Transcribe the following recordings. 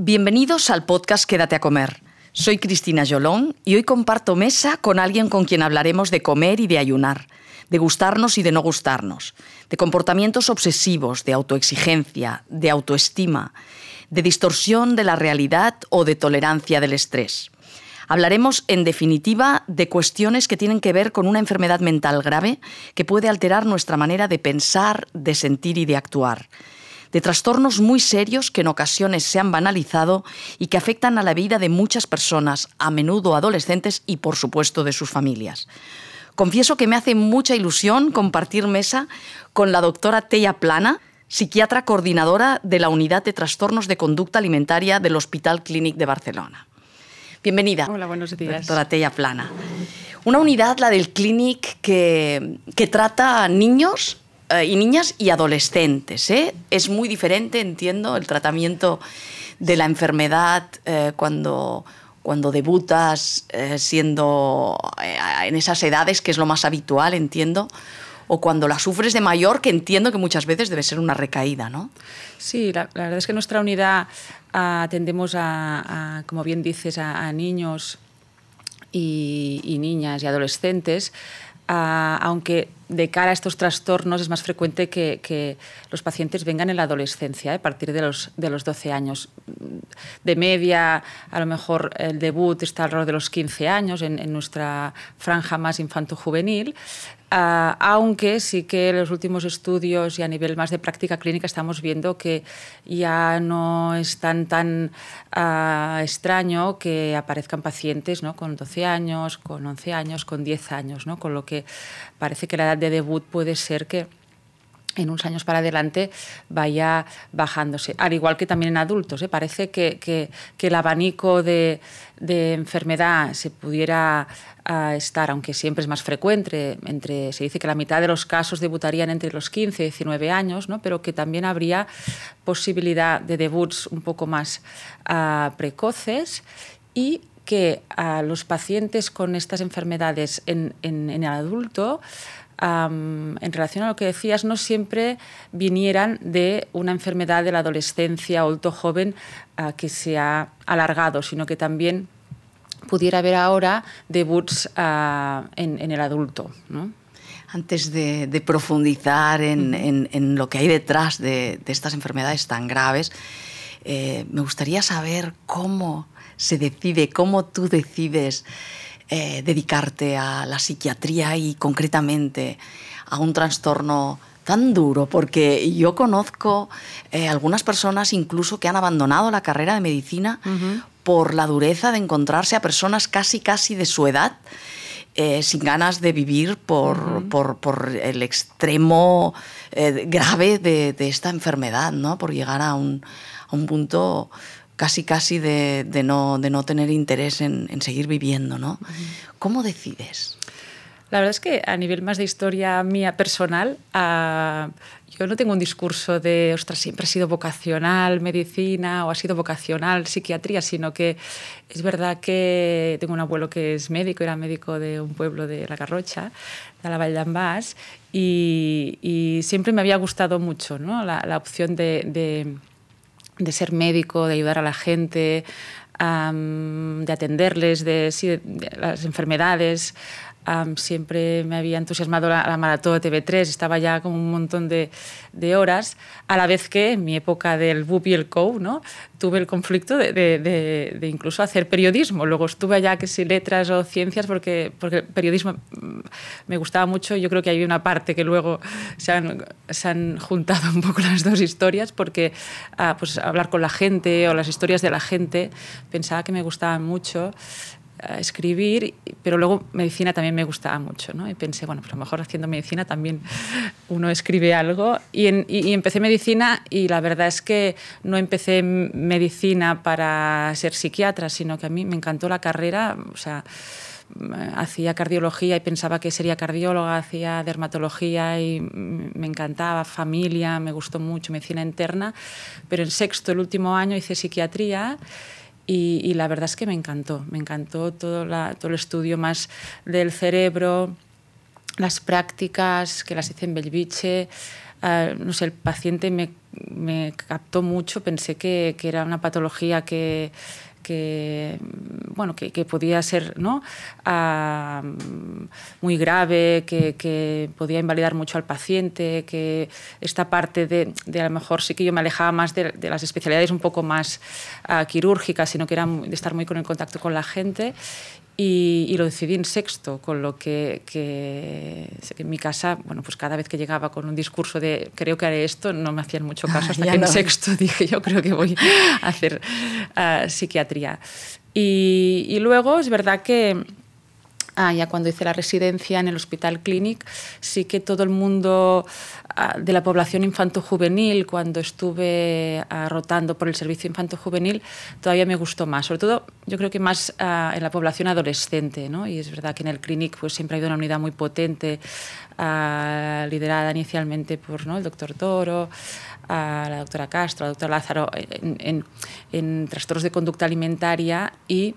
Bienvenidos al podcast Quédate a comer. Soy Cristina Yolón y hoy comparto mesa con alguien con quien hablaremos de comer y de ayunar, de gustarnos y de no gustarnos, de comportamientos obsesivos, de autoexigencia, de autoestima, de distorsión de la realidad o de tolerancia del estrés. Hablaremos, en definitiva, de cuestiones que tienen que ver con una enfermedad mental grave que puede alterar nuestra manera de pensar, de sentir y de actuar de trastornos muy serios que en ocasiones se han banalizado y que afectan a la vida de muchas personas, a menudo adolescentes y por supuesto de sus familias. Confieso que me hace mucha ilusión compartir mesa con la doctora Teya Plana, psiquiatra coordinadora de la Unidad de Trastornos de Conducta Alimentaria del Hospital Clínic de Barcelona. Bienvenida. Hola, buenos días. Doctora Tella Plana. Una unidad, la del Clinic, que, que trata a niños eh, y niñas y adolescentes. ¿eh? Es muy diferente, entiendo, el tratamiento de la enfermedad eh, cuando, cuando debutas siendo en esas edades, que es lo más habitual, entiendo, o cuando la sufres de mayor, que entiendo que muchas veces debe ser una recaída, ¿no? Sí, la, verdad es que nuestra unidad ah, atendemos a, como bien dices, a, niños y, y, niñas y adolescentes aunque de cara a estos trastornos es más frecuente que, los pacientes vengan en la adolescencia, eh, a partir de los, de los 12 años. De media, a lo mejor el debut está alrededor de los 15 años en, en nuestra franja más infanto-juvenil, Ah, aunque sí que en los últimos estudios y a nivel más de práctica clínica estamos viendo que ya no es tan, ah, extraño que aparezcan pacientes ¿no? con 12 años, con 11 años, con 10 años, ¿no? con lo que parece que la edad de debut puede ser que en unos años para adelante vaya bajándose. Al igual que también en adultos, ¿eh? parece que, el abanico de, enfermedad se pudiera ah, estar, aunque siempre es más frecuente, entre, se dice que la mitad de los casos debutarían entre los 15 y 19 años, pero que también habría posibilidad de debuts un poco más ah, precoces y que a los pacientes con estas enfermedades en, en, en el adulto en relación a lo que decías, no siempre vinieran de una enfermedad de la adolescencia o adulto joven ah, que se ha alargado, sino que también pudiera haber ahora debuts ah, en, el adulto. Antes de, profundizar en, lo que hay detrás de, estas enfermedades tan graves, eh, me gustaría saber cómo se decide, cómo tú decides eh, dedicarte a la psiquiatría y concretamente a un trastorno tan duro, porque yo conozco eh, algunas personas incluso que han abandonado la carrera de medicina por la dureza de encontrarse a personas casi, casi de su edad. Eh, sin ganas de vivir por, el extremo grave de, esta enfermedad, ¿no? Por llegar a un, a un punto casi casi de, no, de no tener interés en, seguir viviendo, ¿no? ¿Cómo decides? La verdad es que a nivel más de historia mía personal, ah, yo no tengo un discurso de, ostras, siempre ha sido vocacional medicina o ha sido vocacional psiquiatría, sino que es verdad que tengo un abuelo que es médico, era médico de un pueblo de La Garrocha, de la Vall y, siempre me había gustado mucho ¿no? la, opción de de ser médico, de ayudar a la gente, de atenderles, de, de las enfermedades siempre me había entusiasmado la, maratón de TV3, estaba ya como un montón de, horas, a la vez que en mi época del BUP y el COU, ¿no? tuve el conflicto de, incluso hacer periodismo. Luego estuve allá que si letras o ciencias, porque, porque el periodismo mm, me gustaba mucho. Yo creo que hay una parte que luego se han, se han juntado un poco las dos historias, porque ah, pues hablar con la gente o las historias de la gente pensaba que me gustaban mucho escribir, pero luego medicina también me gustaba mucho, ¿no? Y pensé, bueno, pues a lo mejor haciendo medicina también uno escribe algo. Y, y, y, empecé medicina y la verdad es que no empecé medicina para ser psiquiatra, sino que a mí me encantó la carrera, o sea, mm, hacía cardiología y pensaba que sería cardióloga, hacía dermatología y me encantaba, familia, me gustó mucho, medicina interna, pero en sexto, el último año, hice psiquiatría y, la verdad es que me encantó, me encantó todo, todo el estudio más del cerebro, las prácticas que las hice en Belviche. Ah, no sé, el paciente me, me captó mucho, pensé que, que era una patología que, que, bueno, que, podía ser ¿no? Ah, muy grave, que, podía invalidar mucho al paciente, que esta parte de, a lo mejor sí que yo me alejaba más de, las especialidades un poco más ah, quirúrgicas, sino que era de estar muy con el contacto con la gente y, lo decidí en sexto, con lo que, en mi casa, bueno, pues cada vez que llegaba con un discurso de creo que haré esto, no me hacían mucho ah, caso, hasta que en sexto dije yo creo que voy a hacer ah, psiquiatría. y, luego es verdad que Ah, ya cuando hice la residencia en el Hospital Clinic, sí que todo el mundo ah, de la población infanto-juvenil, cuando estuve ah, rotando por el servicio infanto-juvenil, todavía me gustó más. Sobre todo, yo creo que más ah, en la población adolescente, ¿no? Y es verdad que en el Clinic pues, siempre ha habido una unidad muy potente, liderada inicialmente por ¿no? el doctor Toro, a la doctora Castro, a la doctora Lázaro, en, en trastornos de conducta alimentaria y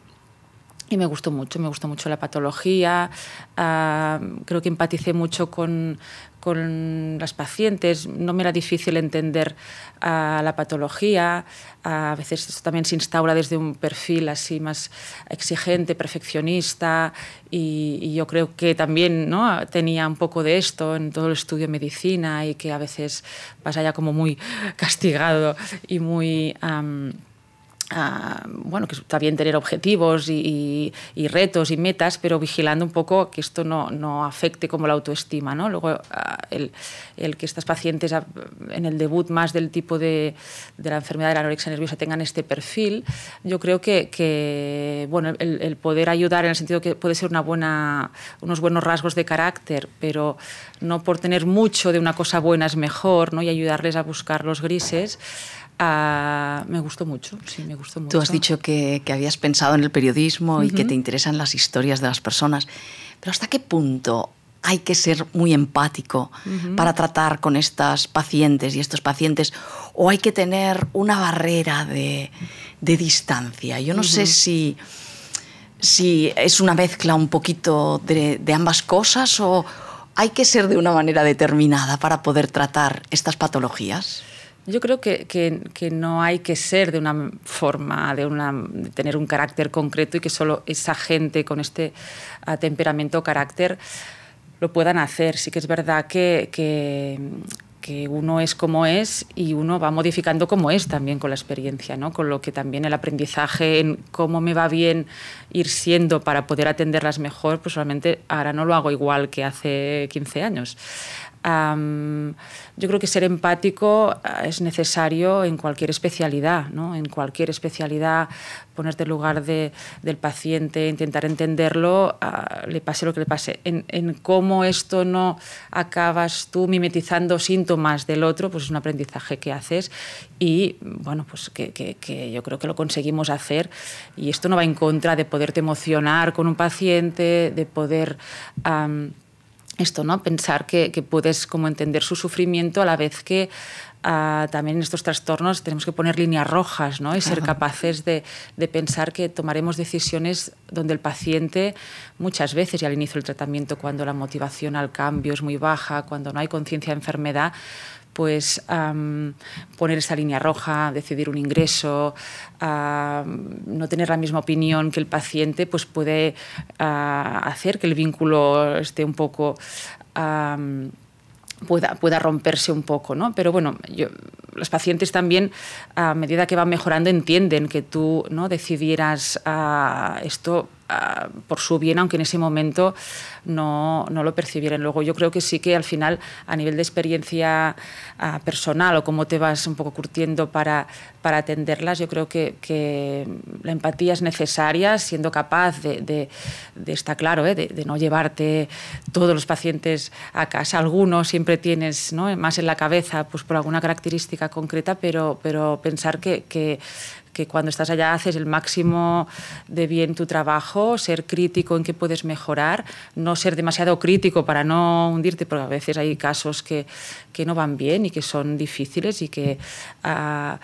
y me gustó mucho, me gustó mucho la patología, ah, creo que empaticé mucho con, con, las pacientes, no me era difícil entender ah, la patología, ah, a veces esto también se instaura desde un perfil así más exigente, perfeccionista, y, yo creo que también ¿no? tenía un poco de esto en todo el estudio de medicina y que a veces pasa ya como muy castigado y muy... Ah, bueno, que está bien tener objetivos y, retos y metas, pero vigilando un poco que esto no, no afecte como la autoestima. ¿no? Luego, ah, el, que estas pacientes ah, en el debut más del tipo de, de, la enfermedad de la anorexia nerviosa tengan este perfil, yo creo que, bueno, el, el, poder ayudar en el sentido que puede ser una buena, unos buenos rasgos de carácter, pero no por tener mucho de una cosa buena es mejor ¿no? y ayudarles a buscar los grises me gustó mucho, sí, me gustó mucho. Tú has dicho que, que habías pensado en el periodismo y que te interesan las historias de las personas, pero ¿hasta qué punto hay que ser muy empático para tratar con estas pacientes y estos pacientes? ¿O hay que tener una barrera de, distancia? Yo no sé si, si es una mezcla un poquito de, de ambas cosas o hay que ser de una manera determinada para poder tratar estas patologías. Yo creo que, que, no hay que ser de una forma, de, una, tener un carácter concreto y que solo esa gente con este ah, temperamento o carácter lo puedan hacer. Sí que es verdad que, que, uno es como es y uno va modificando como es también con la experiencia, ¿no? con lo que también el aprendizaje en cómo me va bien ir siendo para poder atenderlas mejor, pues solamente ahora no lo hago igual que hace 15 años yo creo que ser empático ah, es necesario en cualquier especialidad, ¿no? en cualquier especialidad, ponerte en lugar de, del paciente, intentar entenderlo, ah, le pase lo que le pase. En, en, cómo esto no acabas tú mimetizando síntomas del otro, pues es un aprendizaje que haces y bueno, pues que, que, yo creo que lo conseguimos hacer y esto no va en contra de poderte emocionar con un paciente, de poder esto, ¿no? Pensar que, puedes como entender su sufrimiento a la vez que ah, también en estos trastornos tenemos que poner líneas rojas, ¿no? Y ser capaces de, de, pensar que tomaremos decisiones donde el paciente muchas veces, y al inicio del tratamiento, cuando la motivación al cambio es muy baja, cuando no hay conciencia de enfermedad, pues poner esa línea roja, decidir un ingreso, no tener la misma opinión que el paciente, pues puede ah, hacer que el vínculo esté un poco... Pueda, pueda, romperse un poco, ¿no? Pero bueno, los pacientes también, a medida que van mejorando, entienden que tú ¿no? decidieras ah, esto Ah, por su bien, aunque en ese momento no, no, lo percibieran. Luego yo creo que sí que al final, a nivel de experiencia ah, personal o cómo te vas un poco curtiendo para, para atenderlas, yo creo que, la empatía es necesaria, siendo capaz de, está claro, ¿eh? de, no llevarte todos los pacientes a casa. Algunos siempre tienes más en la cabeza pues, por alguna característica concreta, pero, pero pensar que, que que cuando estás allá haces el máximo de bien tu trabajo, ser crítico en qué puedes mejorar, no ser demasiado crítico para no hundirte, porque a veces hay casos que, no van bien y que son difíciles y que... Ah,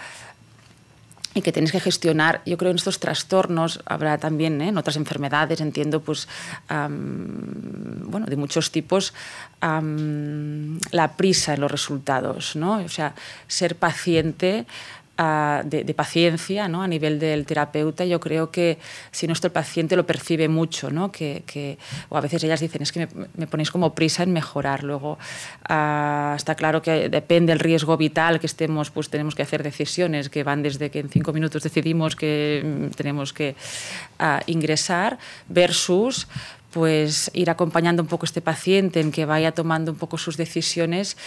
y que tienes que gestionar. Yo creo en estos trastornos habrá también, ¿eh? en otras enfermedades, entiendo, pues, bueno, de muchos tipos, la prisa en los resultados, ¿no? O sea, ser paciente, de, paciencia ¿no? a nivel del terapeuta, yo creo que si nuestro paciente lo percibe mucho, ¿no? que, o a veces ellas dicen, es que me, ponéis como prisa en mejorar. Luego ah, está claro que depende del riesgo vital que estemos, pues tenemos que hacer decisiones que van desde que en cinco minutos decidimos que mm, tenemos que ah, ingresar versus pues ir acompañando un poco este paciente en que vaya tomando un poco sus decisiones,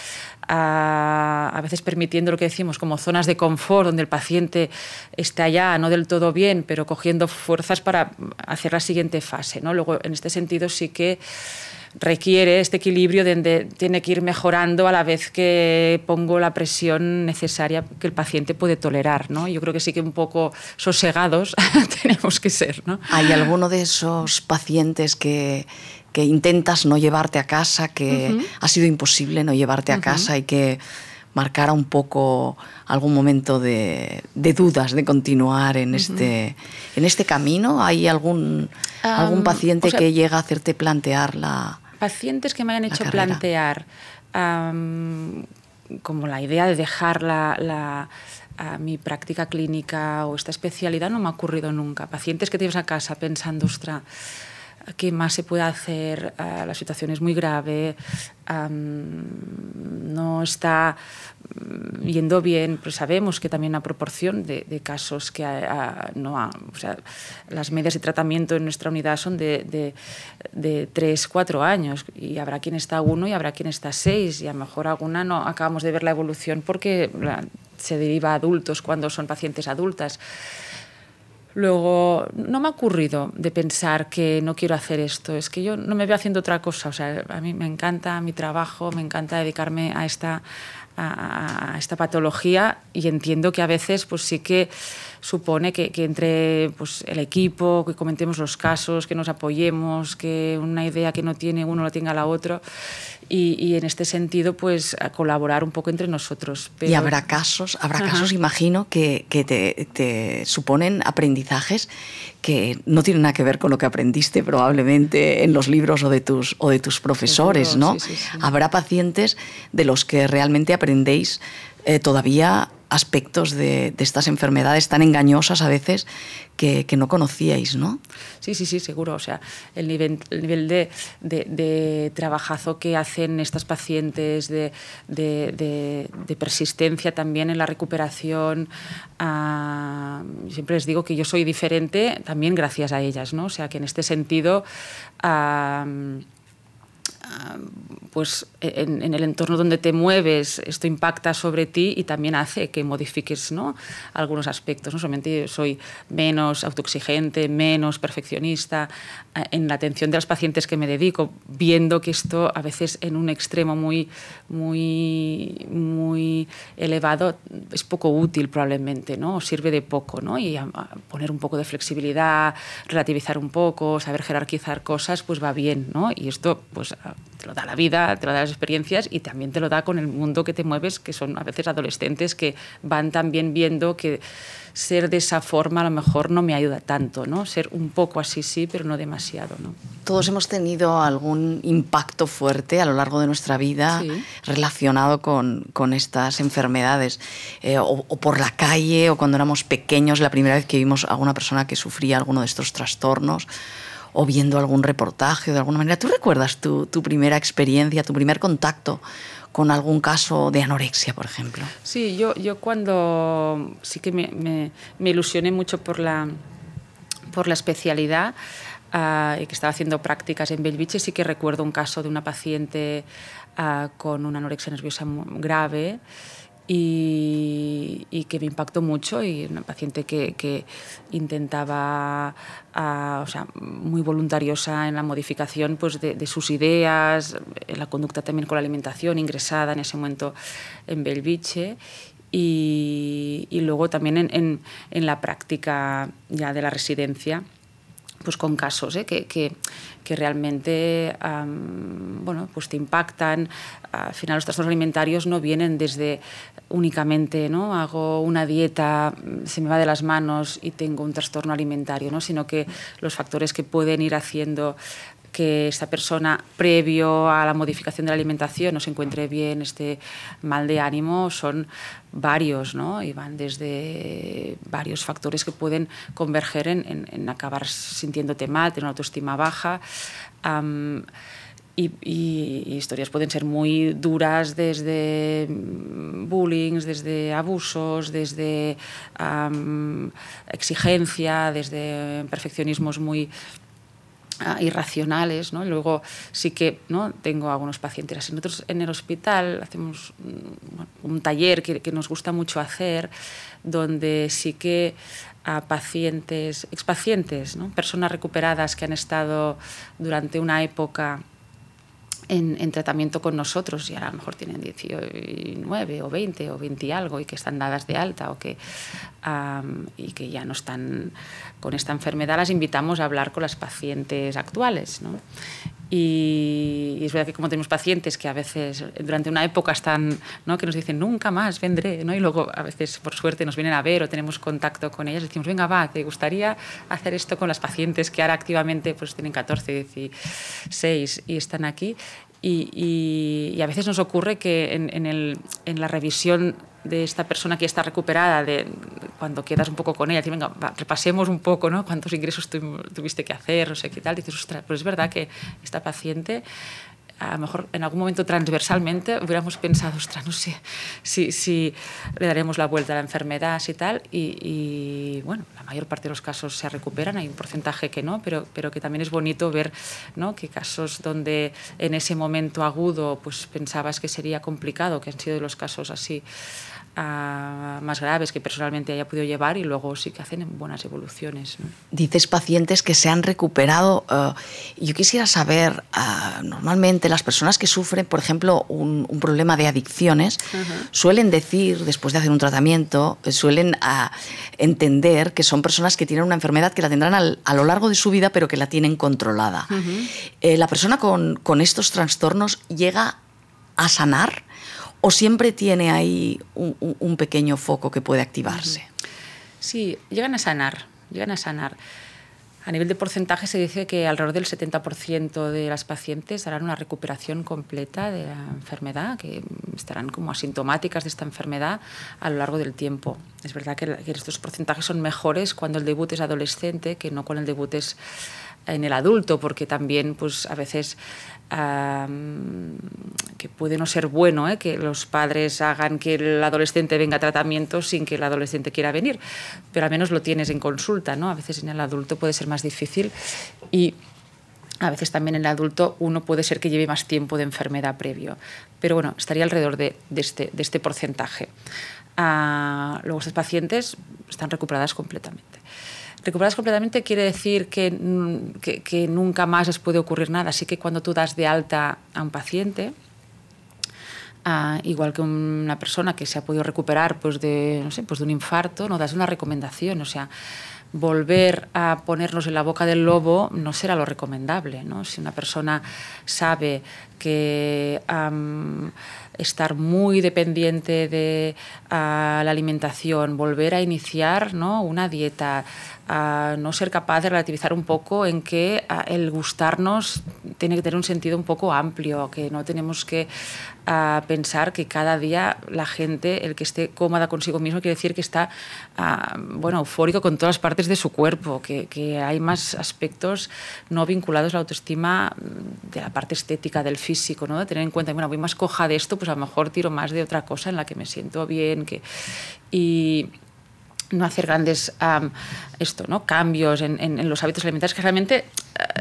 a, veces permitiendo lo que decimos como zonas de confort donde el paciente esté allá no del todo bien, pero cogiendo fuerzas para hacer la siguiente fase. ¿no? Luego, en este sentido sí que requiere este equilibrio donde tiene que ir mejorando a la vez que pongo la presión necesaria que el paciente puede tolerar, ¿no? Yo creo que sí que un poco sosegados tenemos que ser, ¿no? ¿Hay alguno de esos pacientes que, que intentas no llevarte a casa, que ha sido imposible no llevarte a casa y que marcara un poco algún momento de, dudas de continuar en, este, en este camino? ¿Hay algún, algún paciente que llega a hacerte plantear la, pacientes que me hayan hecho plantear como la idea de dejar la, mi práctica clínica o esta especialidad no me ha ocurrido nunca. Pacientes que tienes a casa pensando, ostras qué más se puede hacer, ah, la situación es muy grave, no está mm, yendo bien, pero pues sabemos que también la proporción de, casos que ah, no ha, o sea, las medias de tratamiento en nuestra unidad son de, de, de, 3, 4 años y habrá quien está uno y habrá quien está seis y a lo mejor alguna no acabamos de ver la evolución porque se deriva a adultos cuando son pacientes adultas. Luego, no me ha ocurrido de pensar que no quiero hacer esto, es que yo no me veo haciendo otra cosa, o sea, a mí me encanta mi trabajo, me encanta dedicarme a esta, a, esta patología y entiendo que a veces pues sí que supone que, entre pues, el equipo, que comentemos los casos, que nos apoyemos, que una idea que no tiene uno la tenga la otra y, en este sentido, pues colaborar un poco entre nosotros. Y habrá casos, habrá casos, imagino, que, te, suponen aprendizajes que no tienen nada que ver con lo que aprendiste probablemente en los libros o de tus, o de tus profesores, ¿no? Habrá pacientes de los que realmente aprendéis eh, todavía aspectos de, estas enfermedades tan engañosas a veces que, no conocíais, ¿no? Sí, sí, sí, seguro. O sea, el nivel, de, trabajazo que hacen estas pacientes, de, persistencia también en la recuperación. Ah, siempre les digo que yo soy diferente también gracias a ellas, ¿no? O sea, que en este sentido... Ah, pues en, el entorno donde te mueves, esto impacta sobre ti y también hace que modifiques ¿no? algunos aspectos. No solamente soy menos autoexigente, menos perfeccionista eh, en la atención de los pacientes que me dedico, viendo que esto a veces en un extremo muy, muy, muy elevado es poco útil probablemente, ¿no? O sirve de poco. ¿no? Y poner un poco de flexibilidad, relativizar un poco, saber jerarquizar cosas, pues va bien. ¿no? Y esto pues, te lo da la vida, te lo da las experiencias y también te lo da con el mundo que te mueves, que son a veces adolescentes que van también viendo que ser de esa forma a lo mejor no me ayuda tanto, ¿no? Ser un poco así sí, pero no demasiado, ¿no? Todos hemos tenido algún impacto fuerte a lo largo de nuestra vida relacionado con, con, estas enfermedades, eh, o, o, por la calle, o cuando éramos pequeños, la primera vez que vimos a una persona que sufría alguno de estos trastornos o viendo algún reportaje de alguna manera. ¿Tú recuerdas tu, primera experiencia, tu primer contacto con algún caso de anorexia, por ejemplo. Sí, yo, yo cuando sí que me, ilusioné mucho por la, por la especialidad ah, y que estaba haciendo prácticas en Belviche, sí que recuerdo un caso de una paciente ah, con una anorexia nerviosa grave y, que me impactó mucho y una paciente que, intentaba, ah, o sea, muy voluntariosa en la modificación pues, de, sus ideas, en la conducta también con la alimentación, ingresada en ese momento en Belviche y, luego también en, en, en la práctica ya de la residencia pues con casos ¿eh? que, que, realmente bueno, pues te impactan. Al final los trastornos alimentarios no vienen desde únicamente ¿no? hago una dieta, se me va de las manos y tengo un trastorno alimentario, sino que los factores que pueden ir haciendo que esta persona, previo a la modificación de la alimentación, no se encuentre bien, este mal de ánimo, son varios, ¿no? Y van desde varios factores que pueden converger en, acabar sintiéndote mal, tener una autoestima baja. y, historias pueden ser muy duras desde bullying, desde abusos, desde exigencia, desde perfeccionismos muy Ah, irracionales, ¿no? Luego sí que ¿no? tengo algunos pacientes Nosotros en el hospital hacemos mm, un taller que, que nos gusta mucho hacer, donde sí que a pacientes, expacientes, ¿no? personas recuperadas que han estado durante una época en, tratamiento con nosotros y a lo mejor tienen 19 o 20 o 20 y algo y que están dadas de alta o que, y que ya no están con esta enfermedad, las invitamos a hablar con las pacientes actuales. Y, es verdad que como tenemos pacientes que a veces durante una época están, ¿no? que nos dicen, nunca más vendré, ¿no? y luego a veces por suerte nos vienen a ver o tenemos contacto con ellas, decimos, venga, va, ¿te gustaría hacer esto con las pacientes que ahora activamente pues, tienen 14, 16 y están aquí? Y, y, y, a veces nos ocurre que en, en, el, en, la revisión de esta persona que está recuperada, de cuando quedas un poco con ella, venga, repasemos un poco, ¿no? Cuántos ingresos tuviste que hacer, no sé qué tal. Dices, pues es verdad que esta paciente, a lo mejor en algún momento transversalmente hubiéramos pensado, ostras, no sé si, si le daremos la vuelta a la enfermedad, si tal. Y, bueno, la mayor parte de los casos se recuperan, hay un porcentaje que no, pero, pero que también es bonito ver ¿no? que casos donde en ese momento agudo pues pensabas que sería complicado, que han sido los casos así más graves que personalmente haya podido llevar y luego sí que hacen buenas evoluciones. Dices pacientes que se han recuperado. Eh, yo quisiera saber, eh, normalmente las personas que sufren, por ejemplo, un, problema de adicciones, suelen decir, después de hacer un tratamiento, eh, suelen entender que son personas que tienen una enfermedad que la tendrán a lo largo de su vida, pero que la tienen controlada. la persona con, con estos trastornos llega a sanar o siempre tiene ahí un, pequeño foco que puede activarse? Sí, llegan a sanar, llegan a sanar. A nivel de porcentaje se dice que alrededor del 70% de las pacientes harán una recuperación completa de la enfermedad, que estarán como asintomáticas de esta enfermedad a lo largo del tiempo. Es verdad que, que estos porcentajes son mejores cuando el debut es adolescente que no cuando el debut es en el adulto, porque también pues, a veces que puede no ser bueno ¿eh? que los padres hagan que el adolescente venga a tratamiento sin que el adolescente quiera venir, pero al menos lo tienes en consulta, ¿no? A veces en el adulto puede ser más difícil y a veces también en el adulto uno puede ser que lleve más tiempo de enfermedad previo, pero bueno, estaría alrededor de, este, de este, porcentaje. Ah, luego estas pacientes están recuperadas completamente recuperadas completamente quiere decir mm, que, nunca más les puede ocurrir nada. Así que cuando tú das de alta a un paciente, igual que una persona que se ha podido recuperar pues de, pues de un infarto, no das una recomendación, o sea, volver a ponernos en la boca del lobo no será lo recomendable, ¿no? Si una persona sabe que estar muy dependiente de ah, la alimentación, volver a iniciar una dieta, a no ser capaz de relativizar un poco en que el gustarnos tiene que tener un sentido un poco amplio, que no tenemos que pensar que cada día la gente, el que esté cómoda consigo mismo, quiere decir que está bueno, eufórico con todas las partes de su cuerpo, que, hay más aspectos no vinculados a la autoestima de la parte estética, del físico, ¿no? de tener en cuenta, bueno, voy más coja de esto, pues a lo mejor tiro más de otra cosa en la que me siento bien. Que, no hacer grandes esto, ¿no? cambios en, en, los hábitos alimentarios que realmente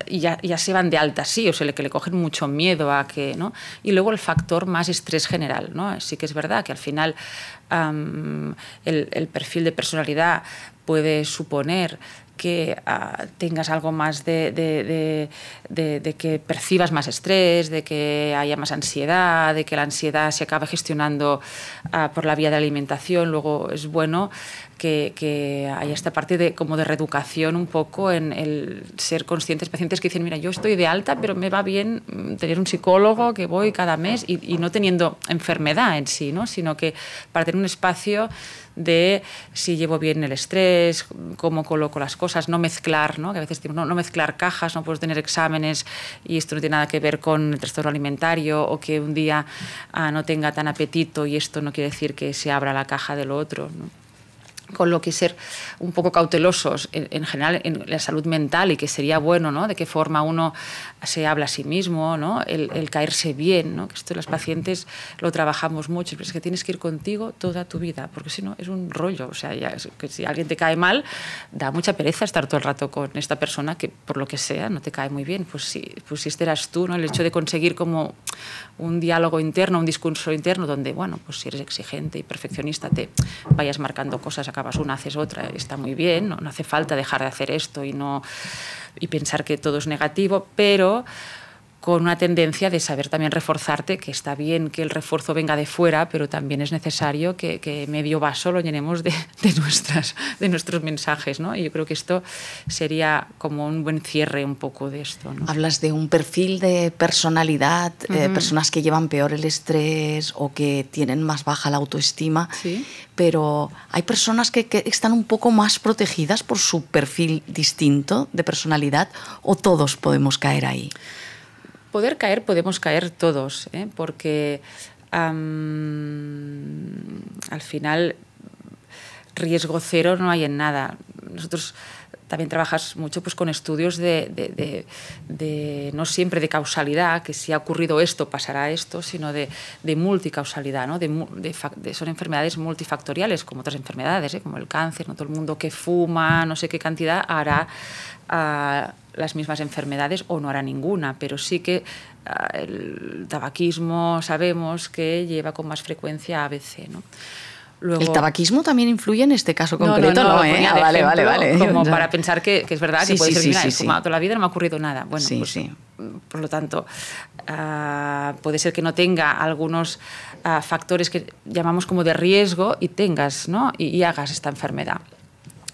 eh, ya, se van de alta, sí, o sea, que le cogen mucho miedo a que... ¿no? Y luego el factor más estrés general. ¿no? Sí que es verdad que al final el, perfil de personalidad puede suponer que ah, tengas algo más de, que percibas más estrés, de que haya más ansiedad, de que la ansiedad se acabe gestionando ah, por la vía de alimentación. Luego es bueno que, haya esta parte de, como de reeducación un poco en el ser conscientes, pacientes que dicen, mira, yo estoy de alta, pero me va bien mm, tener un psicólogo que voy cada mes y, no teniendo enfermedad en sí, ¿no? sino que para tener un espacio de si llevo bien el estrés, cómo coloco las cosas, no mezclar, ¿no? que a veces no, no mezclar cajas, no puedes tener exámenes y esto no tiene nada que ver con el trastorno alimentario o que un día ah, no tenga tan apetito y esto no quiere decir que se abra la caja del otro con lo que ser un poco cautelosos en, general en la salud mental y que sería bueno, ¿no? De qué forma uno se habla a sí mismo, ¿no? El, caerse bien, ¿no? Que esto las pacientes lo trabajamos mucho, pero es que tienes que ir contigo toda tu vida, porque si no es un rollo, o sea, que si alguien te cae mal, da mucha pereza estar todo el rato con esta persona que por lo que sea no te cae muy bien, pues si, pues si este eras tú, ¿no? El hecho de conseguir como un diálogo interno, un discurso interno donde, bueno, pues si eres exigente y perfeccionista te vayas marcando cosas, acabas una, haces otra, está muy bien, no, no hace falta dejar de hacer esto y, no, y pensar que todo es negativo, pero con una tendencia de saber también reforzarte, que está bien que el refuerzo venga de fuera, pero también es necesario que, medio vaso lo llenemos de, nuestras, de nuestros mensajes. ¿no? Y yo creo que esto sería como un buen cierre un poco de esto. Hablas de un perfil de personalidad, de eh, personas que llevan peor el estrés o que tienen más baja la autoestima, ¿Sí? pero hay personas que están un poco más protegidas por su perfil distinto de personalidad o todos podemos caer ahí. Poder caer podemos caer todos, ¿eh? porque al final riesgo cero no hay en nada. Nosotros también trabajas mucho pues, con estudios de, no siempre de causalidad, que si ha ocurrido esto pasará esto, sino de, multicausalidad, son enfermedades multifactoriales, como otras enfermedades, ¿eh? como el cáncer, no todo el mundo que fuma, no sé qué cantidad, hará a las mismas enfermedades o no hará ninguna, pero sí que ah, el tabaquismo sabemos que lleva con más frecuencia ABC. ¿no? el tabaquismo también influye en este caso concreto, ¿no? no, ¿eh? ah, vale, vale, vale. Como para pensar que, es verdad, que puede ser, he fumado toda la vida, no me ha ocurrido nada. Bueno, pues, por lo tanto, ah, puede ser que no tenga algunos factores que llamamos como de riesgo y tengas, ¿no? Y, y hagas esta enfermedad.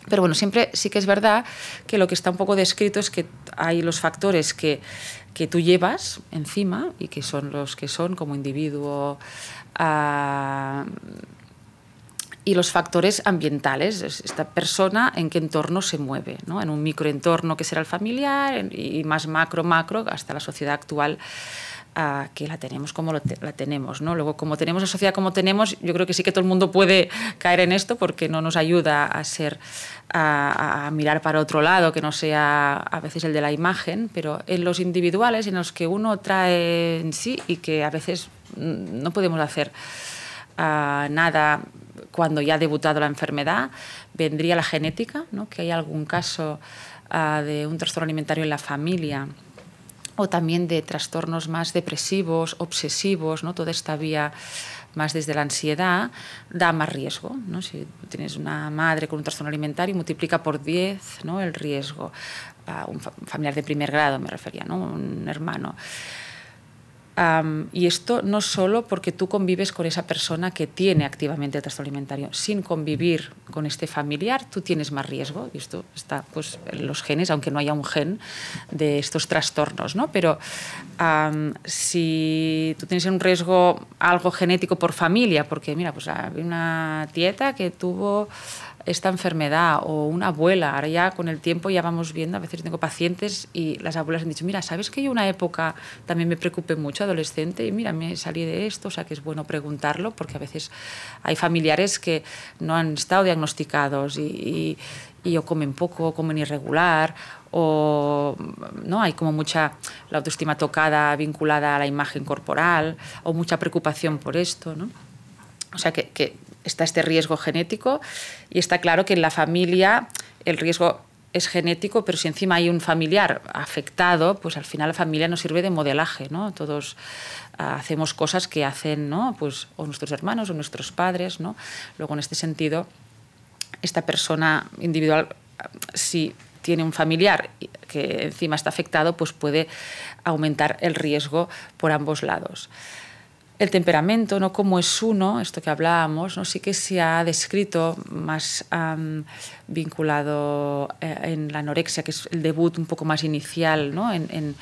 Pero bueno, siempre sí que es verdad que lo que está un poco descrito es que hay los factores que, tú llevas encima y que son los que son como individuo. Ah, y los factores ambientales, esta persona en qué entorno se mueve, ¿no? en un microentorno que será el familiar y más macro, macro, hasta la sociedad actual que la tenemos como la tenemos. ¿no? Luego, como tenemos la sociedad como tenemos, yo creo que sí que todo el mundo puede caer en esto porque no nos ayuda a ser a, mirar para otro lado, que no sea a veces el de la imagen, pero en los individuales, en los que uno trae en sí y que a veces mm, no podemos hacer ah, nada cuando ya ha debutado la enfermedad, vendría la genética, ¿no? que hay algún caso ah, de un trastorno alimentario en la familia o también de trastornos más depresivos, obsesivos, ¿no? toda esta vía más desde la ansiedad, da más riesgo. ¿no? Si tienes una madre con un trastorno alimentario, multiplica por 10 ¿no? el riesgo. A un familiar de primer grado me refería, ¿no? un hermano y esto no solo porque tú convives con esa persona que tiene activamente el trastorno alimentario. Sin convivir con este familiar, tú tienes más riesgo. Y esto está pues, en los genes, aunque no haya un gen de estos trastornos. ¿no? Pero si tú tienes un riesgo algo genético por familia, porque mira, pues hay ah, una tieta que tuvo esta enfermedad o una abuela, ahora ya con el tiempo ya vamos viendo, a veces tengo pacientes y las abuelas han dicho, mira, ¿sabes que yo una época también me preocupé mucho adolescente y mira, me salí de esto? O sea que es bueno preguntarlo porque a veces hay familiares que no han estado diagnosticados y, y, o comen poco, o comen irregular o no hay como mucha la autoestima tocada vinculada a la imagen corporal o mucha preocupación por esto, ¿no? O sea que está este riesgo genético y está claro que en la familia el riesgo es genético, pero si encima hay un familiar afectado, pues al final la familia nos sirve de modelaje, ¿no? Todos ah, hacemos cosas que hacen, ¿no? Pues, o nuestros hermanos o nuestros padres, ¿no? Luego en este sentido, esta persona individual, si tiene un familiar que encima está afectado, pues puede aumentar el riesgo por ambos lados el temperamento, ¿no? Cómo es uno, esto que hablábamos, Sí que se ha descrito más vinculado eh, en la anorexia, que es el debut un poco más inicial, ¿no? En,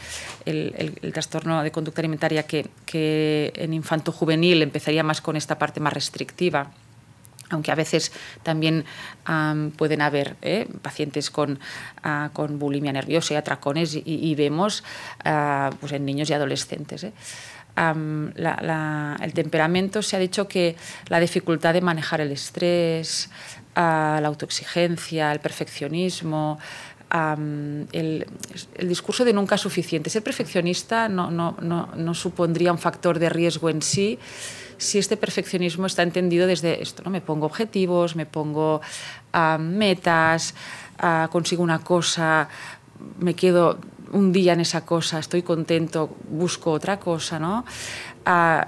el, trastorno de conducta alimentaria que, en infanto-juvenil empezaría más con esta parte más restrictiva aunque a veces también pueden haber ¿eh? pacientes ah, con, bulimia nerviosa y atracones y, vemos ah, pues en niños y adolescentes. ¿eh? el temperamento se ha dicho que la dificultad de manejar el estrés, la autoexigencia, el perfeccionismo, el, discurso de nunca suficiente. Ser perfeccionista no, no, supondría un factor de riesgo en sí si este perfeccionismo está entendido desde esto, ¿no? Me pongo objetivos, me pongo metas, ah, consigo una cosa, me quedo un día en esa cosa, estoy contento, busco otra cosa, ¿no? Ah,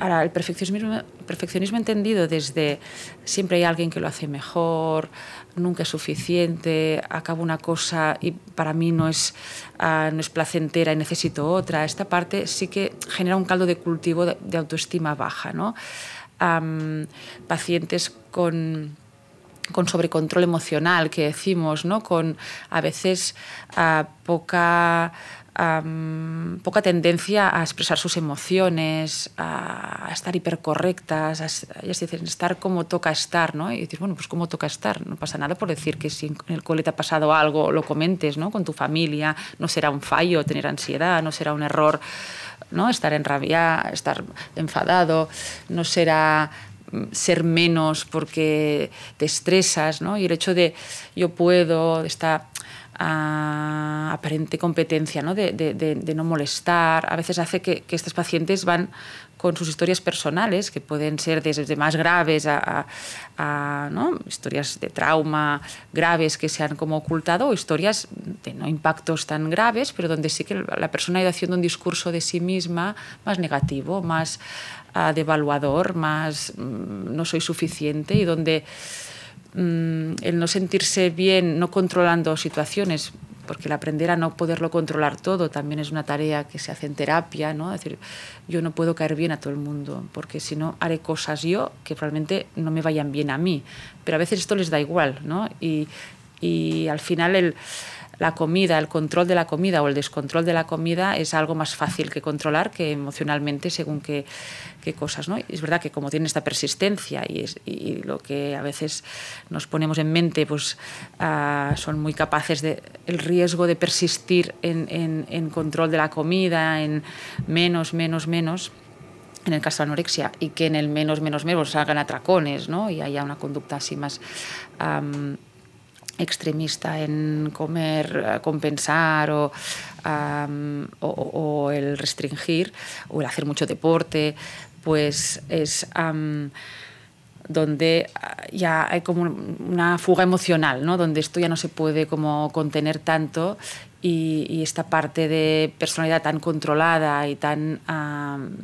ahora, el perfeccionismo, perfeccionismo entendido desde siempre hay alguien que lo hace mejor, nunca es suficiente, acabo una cosa y para mí no es, ah, no es placentera y necesito otra. Esta parte sí que genera un caldo de cultivo de, autoestima baja, ¿no? pacientes con con sobrecontrol emocional que decimos, ¿no? con a veces poca, poca tendencia a expresar sus emociones, a, estar hipercorrectas, a, estar como toca estar, ¿no? y dices, bueno, pues como toca estar, no pasa nada por decir que si en el cole te ha pasado algo, lo comentes ¿no? con tu familia, no será un fallo tener ansiedad, no será un error. ¿no? estar rabia, estar enfadado, no será ser menos porque te estresas, ¿no? Y el hecho de yo puedo, esta ah, aparente competencia De, no molestar, a veces hace que, estas estos pacientes van con sus historias personales, que pueden ser desde más graves a, historias de trauma graves que se han como ocultado o historias de no impactos tan graves, pero donde sí que la persona ha ido haciendo un discurso de sí misma más negativo, más uh, de más mm, no soy suficiente y donde mm, el no sentirse bien, no controlando situaciones, porque el aprender a no poderlo controlar todo también es una tarea que se hace en terapia, ¿no? Es decir, yo no puedo caer bien a todo el mundo, porque si no haré cosas yo que probablemente no me vayan bien a mí, pero a veces esto les da igual, ¿no? Y, y al final el la comida, el control de la comida o el descontrol de la comida es algo más fácil que controlar que emocionalmente según qué, cosas. ¿no? Es verdad que como tiene esta persistencia y, lo que a veces nos ponemos en mente, pues ah, son muy capaces de el riesgo de persistir en, control de la comida, en menos, menos, menos en el caso de anorexia y que en el menos, menos, menos salgan pues, atracones ¿no? y haya una conducta así más extremista en comer, eh, compensar o, el restringir o el hacer mucho deporte, pues es donde eh, ya hay como una fuga emocional, ¿no? donde esto ya no se puede como contener tanto y, esta parte de personalidad tan controlada y tan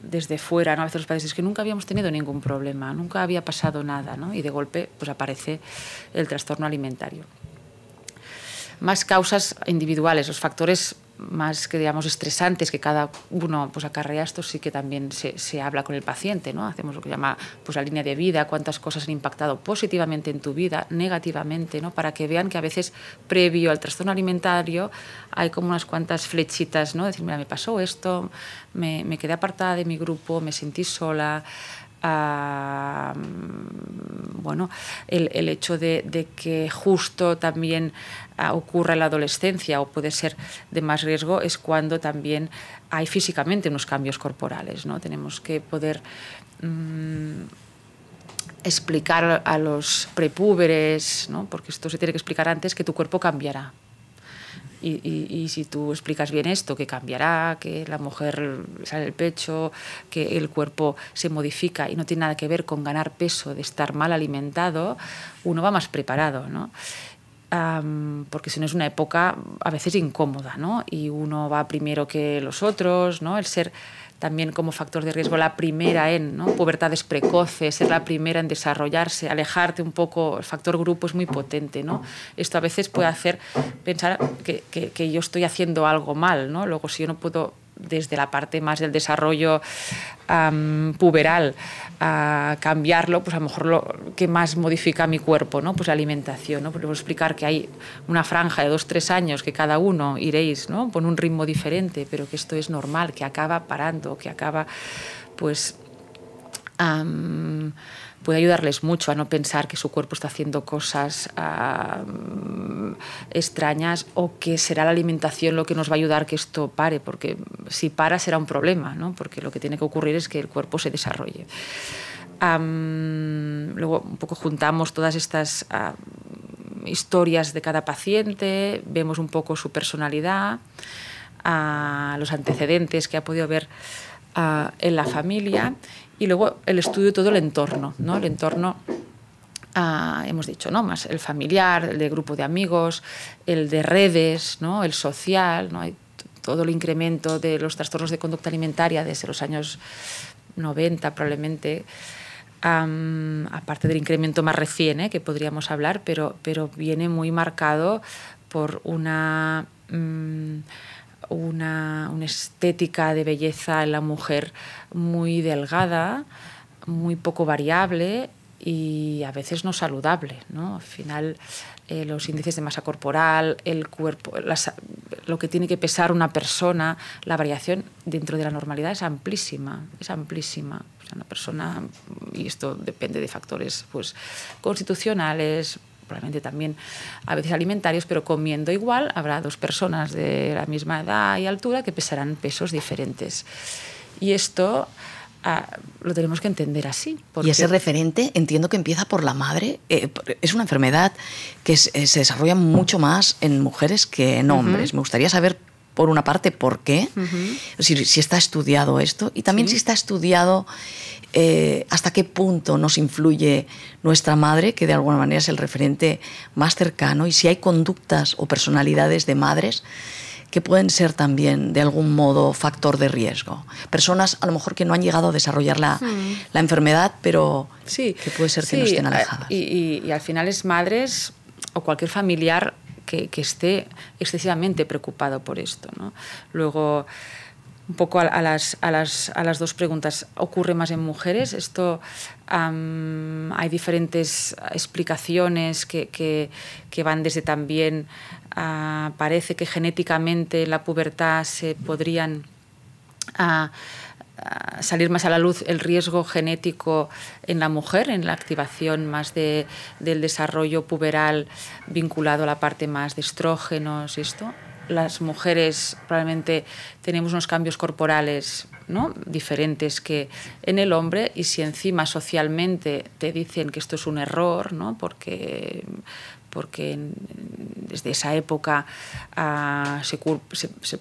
desde fuera, ¿no? a veces los países que nunca habíamos tenido ningún problema, nunca había pasado nada y de golpe pues aparece el trastorno alimentario más causas individuales, los factores más que digamos estresantes que cada uno pues acarrea esto sí que también se, habla con el paciente no hacemos lo que llama pues la línea de vida cuántas cosas han impactado positivamente en tu vida negativamente no para que vean que a veces previo al trastorno alimentario hay como unas cuantas flechitas no decir mira me pasó esto me, me quedé apartada de mi grupo me sentí sola bueno, el, hecho de, que justo también ah, ocurra la adolescencia o puede ser de más riesgo es cuando también hay físicamente unos cambios corporales. ¿no? Tenemos que poder mm, explicar a los prepúberes, porque esto se tiene que explicar antes, que tu cuerpo cambiará y, si tú explicas bien esto, que cambiará, que la mujer sale el pecho, que el cuerpo se modifica y no tiene nada que ver con ganar peso, de estar mal alimentado, uno va más preparado, ¿no? porque si no es una época a veces incómoda, ¿no? Y uno va primero que los otros, ¿no? El ser también como factor de riesgo, la primera en ¿no? pubertades precoces, ser la primera en desarrollarse, alejarte un poco, el factor grupo es muy potente. ¿no? Esto a veces puede hacer pensar que, que yo estoy haciendo algo mal, ¿no? luego si yo no puedo desde la parte más del desarrollo puberal a cambiarlo, pues a lo mejor lo que más modifica mi cuerpo, ¿no? Pues la alimentación, ¿no? Podemos explicar que hay una franja de dos, tres años que cada uno iréis, ¿no? Con un ritmo diferente, pero que esto es normal, que acaba parando, que acaba, pues puede ayudarles mucho a no pensar que su cuerpo está haciendo cosas ah, extrañas o que será la alimentación lo que nos va a ayudar que esto pare, porque si para será un problema, ¿no? porque lo que tiene que ocurrir es que el cuerpo se desarrolle. luego un poco juntamos todas estas ah, historias de cada paciente, vemos un poco su personalidad, ah, los antecedentes que ha podido haber en la familia y luego el estudio de todo el entorno, ¿no? El entorno ah, hemos dicho, ¿no? Más el familiar, el de grupo de amigos, el de redes, ¿no? El social, ¿no? todo el incremento de los trastornos de conducta alimentaria desde los años 90 probablemente, aparte del incremento más reciente ¿eh? que podríamos hablar, pero, pero viene muy marcado por una... Mm, una, estética de belleza en la mujer muy delgada, muy poco variable y a veces no saludable. Al final, eh, los índices de masa corporal, el cuerpo, lo que tiene que pesar una persona, la variación dentro de la normalidad es amplísima, es amplísima. una persona, y esto depende de factores pues, constitucionales, probablemente también a veces alimentarios, pero comiendo igual habrá dos personas de la misma edad y altura que pesarán pesos diferentes. Y esto ah, lo tenemos que entender así. Porque... Y ese referente entiendo que empieza por la madre. Eh, es una enfermedad que eh, se, desarrolla mucho más en mujeres que en hombres. Me gustaría saber por una parte, por qué, si, está estudiado esto, y también si está estudiado eh, hasta qué punto nos influye nuestra madre, que de alguna manera es el referente más cercano, y si hay conductas o personalidades de madres que pueden ser también de algún modo factor de riesgo. Personas a lo mejor que no han llegado a desarrollar la, enfermedad, pero que puede ser que no estén alejadas. Y, y al final es madres o cualquier familiar que, esté excesivamente preocupado por esto. Luego, un poco a, las, a, las, dos preguntas, ¿ocurre más en mujeres? Esto hay diferentes explicaciones que, van desde también, ah, parece que genéticamente la pubertad se podrían... Ah, salir más a la luz el riesgo genético en la mujer, en la activación más del desarrollo puberal vinculado a la parte más de estrógenos, esto. Las mujeres probablemente tenemos unos cambios corporales ¿no? diferentes que en el hombre y si encima socialmente te dicen que esto es un error, ¿no? porque porque desde esa época ah, se,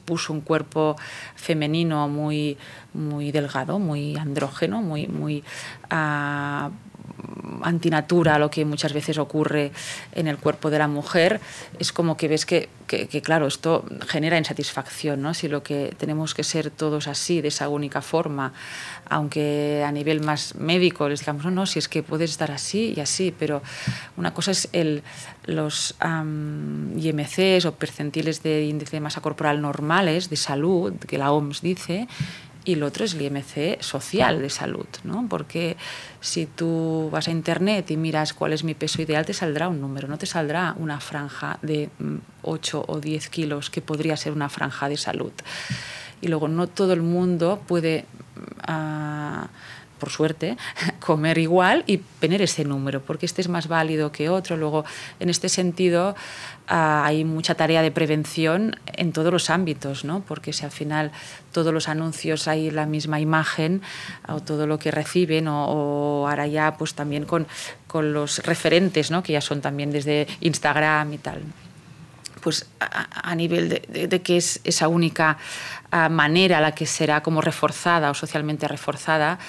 puso un cuerpo femenino muy, muy delgado, muy andrógeno, muy, muy ah, antinatura lo que muchas veces ocurre en el cuerpo de la mujer, es como que ves que, claro, esto genera insatisfacción, ¿no? Si lo que tenemos que ser todos así, de esa única forma, aunque a nivel más médico les digamos, no, no, si es que puedes estar así y así, pero una cosa es el, los IMC IMCs o percentiles de índice de masa corporal normales, de salud, que la OMS dice, y lo otro es el IMC social de salud, ¿no? porque si tú vas a internet y miras cuál es mi peso ideal, te saldrá un número, no te saldrá una franja de 8 mm, o 10 kilos que podría ser una franja de salud. Y luego no todo el mundo puede... Mm, por suerte, comer igual y tener ese número, porque este es más válido que otro. Luego, en este sentido, ah, hay mucha tarea de prevención en todos los ámbitos, ¿no? porque si al final todos los anuncios hay la misma imagen ah, o todo lo que reciben o, ahora ya pues también con, con los referentes, ¿no? que ya son también desde Instagram y tal pues a, nivel de, que es esa única ah, manera la que será como reforzada o socialmente reforzada,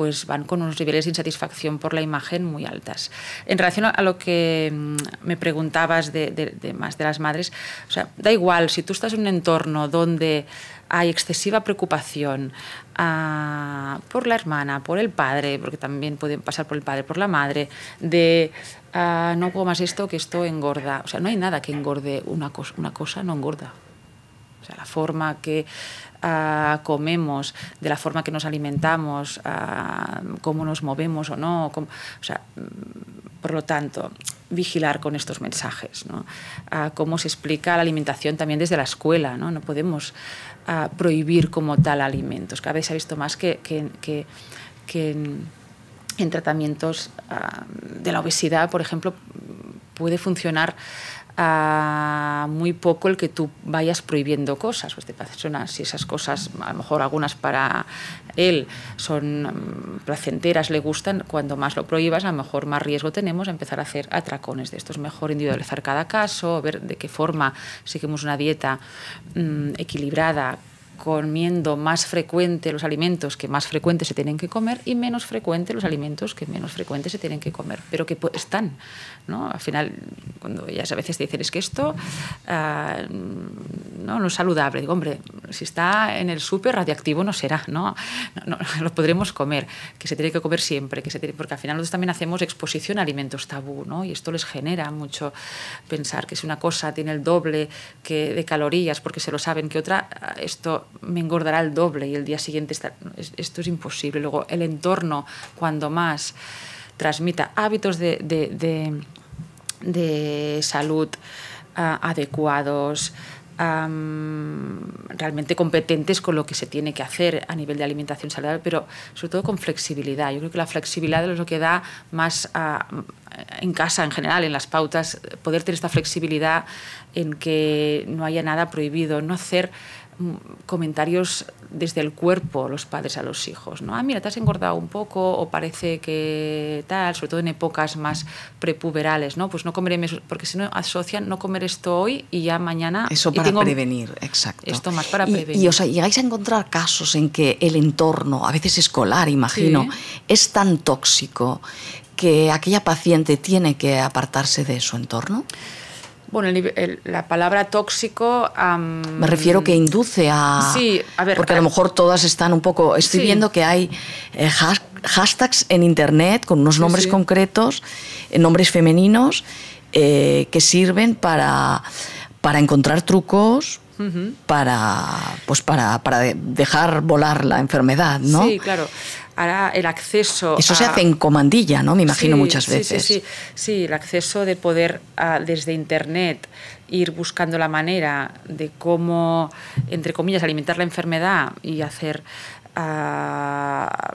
pues van con unos niveles de insatisfacción por la imagen muy altas. En relación a lo que mm, me preguntabas de, más de las madres, o sea, da igual, si tú estás en un entorno donde hay excesiva preocupación ah, por la hermana, por el padre, porque también pueden pasar por el padre, por la madre, de ah, no no más esto, que esto engorda. O sea, no hay nada que engorde una, cosa, una cosa no engorda. O sea, la forma que comemos, de la forma que nos alimentamos, cómo nos movemos o no. Mm, por lo tanto, vigilar con estos mensajes, ¿no? cómo se explica la alimentación también desde la escuela. No, podemos prohibir como tal alimentos. Cada vez se ha visto más que, en, tratamientos de la obesidad, por ejemplo, puede funcionar a muy poco el que tú vayas prohibiendo cosas. Pues de si esas cosas, a lo mejor algunas para él son mm, placenteras, le gustan, cuando más lo prohíbas, a lo mejor más riesgo tenemos a empezar a hacer atracones de esto. Es mejor individualizar cada caso, ver de qué forma seguimos una dieta mm, equilibrada comiendo más frecuente los alimentos que más frecuente se tienen que comer y menos frecuente los alimentos que menos frecuente se tienen que comer, pero que están. ¿no? Al final, cuando ellas a veces te dicen es que esto ah, no, no, es saludable, digo, hombre, si está en el súper radiactivo no será, ¿no? No, no lo podremos comer, que se tiene que comer siempre, que se tiene, porque al final nosotros también hacemos exposición a alimentos tabú ¿no? y esto les genera mucho pensar que si una cosa tiene el doble que de calorías porque se lo saben que otra, ah, esto me engordará el doble y el día siguiente esto es imposible. Luego, el entorno, cuando más transmita hábitos de, de, salud ah, adecuados, realmente competentes con lo que se tiene que hacer a nivel de alimentación saludable, pero sobre todo con flexibilidad. Yo creo que la flexibilidad es lo que da más ah, en casa en general, en las pautas, poder tener esta flexibilidad en que no haya nada prohibido, no hacer Mm, comentarios desde el cuerpo los padres a los hijos, ¿no? Ah, mira, te has engordado un poco o parece que tal, sobre todo en épocas más prepuberales, ¿no? Pues no comeré porque si no asocian no comer esto hoy y ya mañana Eso para prevenir, exacto. Esto más para prevenir. Y o llegáis a encontrar casos en que el entorno, a veces escolar, imagino, es tan tóxico que aquella paciente tiene que apartarse de su entorno. Bueno, la palabra tóxico... Me refiero que induce a... Sí, a ver... Porque a, lo mejor todas están un poco... Estoy viendo que hay eh, hashtags en Internet con unos nombres concretos, eh, nombres femeninos, eh, que sirven para, para encontrar trucos, para, pues para, para dejar volar la enfermedad, ¿no? Sí, claro ahora el acceso... Eso se hace en comandilla, ¿no? Me imagino muchas veces. Sí, sí, sí, el acceso de poder ah, desde Internet ir buscando la manera de cómo, entre comillas, alimentar la enfermedad y hacer ah,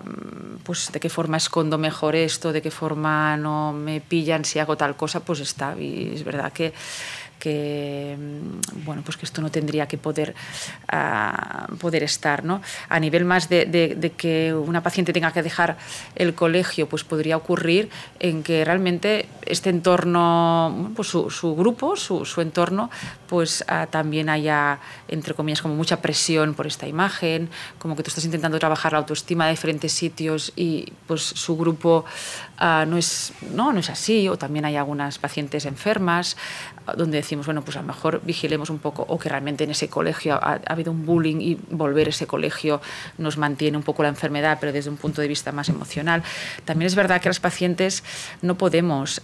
pues de qué forma escondo mejor esto, de qué forma no me pillan si hago tal cosa, pues está. Y es verdad que que, mm, bueno, pues que esto no tendría que poder, ah, poder estar. ¿no? A nivel más de, que una paciente tenga que dejar el colegio, pues podría ocurrir en que realmente este entorno, pues su, grupo, su, entorno, pues ah, también haya, entre comillas, como mucha presión por esta imagen, como que tú estás intentando trabajar la autoestima de diferentes sitios y pues su grupo ah, no, es, no, no es así, o también hay algunas pacientes enfermas donde decimos, bueno, pues a lo mejor vigilemos un poco o que realmente en ese colegio ha, habido un bullying y volver a ese colegio nos mantiene un poco la enfermedad, pero desde un punto de vista más emocional. También es verdad que las pacientes no podemos...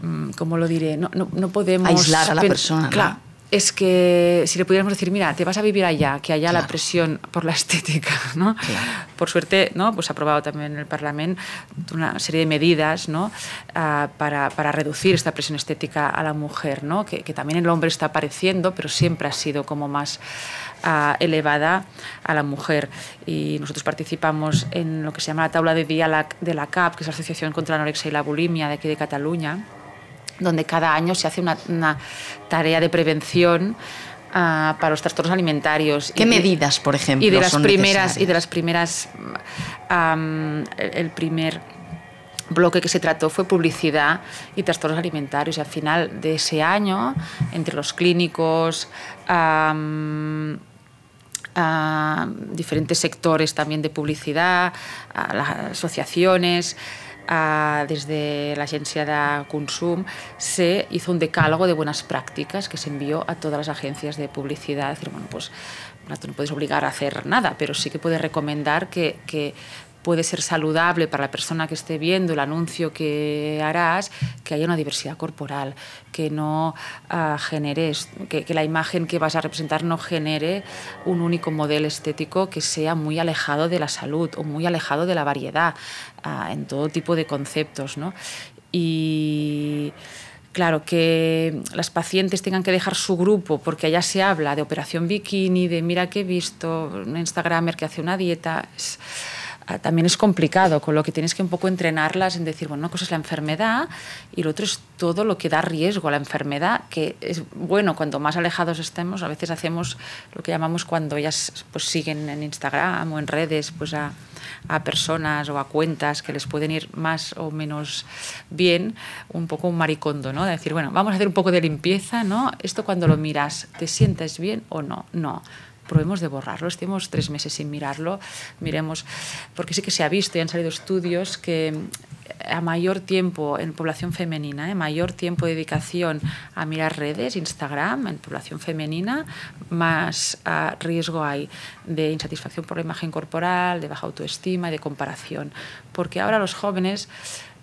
Mm, ¿Cómo lo diré? No, no, no podemos... Aislar a la persona. Claro, es que si le pudiéramos decir, mira, te vas a vivir allá, que allá la presión por la estética, ¿no? Por suerte, ¿no? Pues ha aprobado también el Parlamento una serie de medidas, ¿no? Ah, para, reducir esta presión estética a la mujer, ¿no? Que, también el hombre está apareciendo, pero siempre ha sido como más ah, elevada a la mujer. Y nosotros participamos en lo que se llama la tabla de día de la CAP, que es la Asociación contra la Anorexia y la Bulimia de aquí de Cataluña donde cada año se hace una, tarea de prevención ah, para los trastornos alimentarios. ¿Qué medidas, por ejemplo? Y de las primeras, y de las primeras el primer bloque que se trató fue publicidad y trastornos alimentarios. Y al final de ese año, entre los clínicos, diferentes sectores también de publicidad, las asociaciones, desde la Agencia de Consum se hizo un decálogo de buenas prácticas que se envió a todas las agencias de publicidad. decir, bueno, pues no puedes obligar a hacer nada, pero sí que puede recomendar que, que puede ser saludable para la persona que esté viendo el anuncio que harás, que haya una diversidad corporal, que no ah, que, la imagen que vas a representar no genere un único modelo estético que sea muy alejado de la salud o muy alejado de la variedad ah, en todo tipo de conceptos. ¿no? Y claro, que las pacientes tengan que dejar su grupo porque allá se habla de operación bikini, de mira que he visto, un Instagramer que hace una dieta. Es, Ah, también es complicado, con lo que tienes que un poco entrenarlas en decir, bueno, una cosa es la enfermedad y lo otro es todo lo que da riesgo a la enfermedad, que es bueno, cuando más alejados estemos, a veces hacemos lo que llamamos cuando ellas pues siguen en Instagram o en redes pues, a, a personas o a cuentas que les pueden ir más o menos bien, un poco un maricondo, ¿no? De decir, bueno, vamos a hacer un poco de limpieza, ¿no? Esto cuando lo miras, ¿te sientes bien o no? No probemos de borrarlo, estemos tres meses sin mirarlo, miremos, porque sí que se ha visto y han salido estudios que eh, a mayor tiempo en población femenina, ¿eh? mayor tiempo de dedicación a mirar redes, Instagram, en población femenina, más ah, riesgo hay de insatisfacción por la imagen corporal, de baja autoestima y de comparación. Porque ahora los jóvenes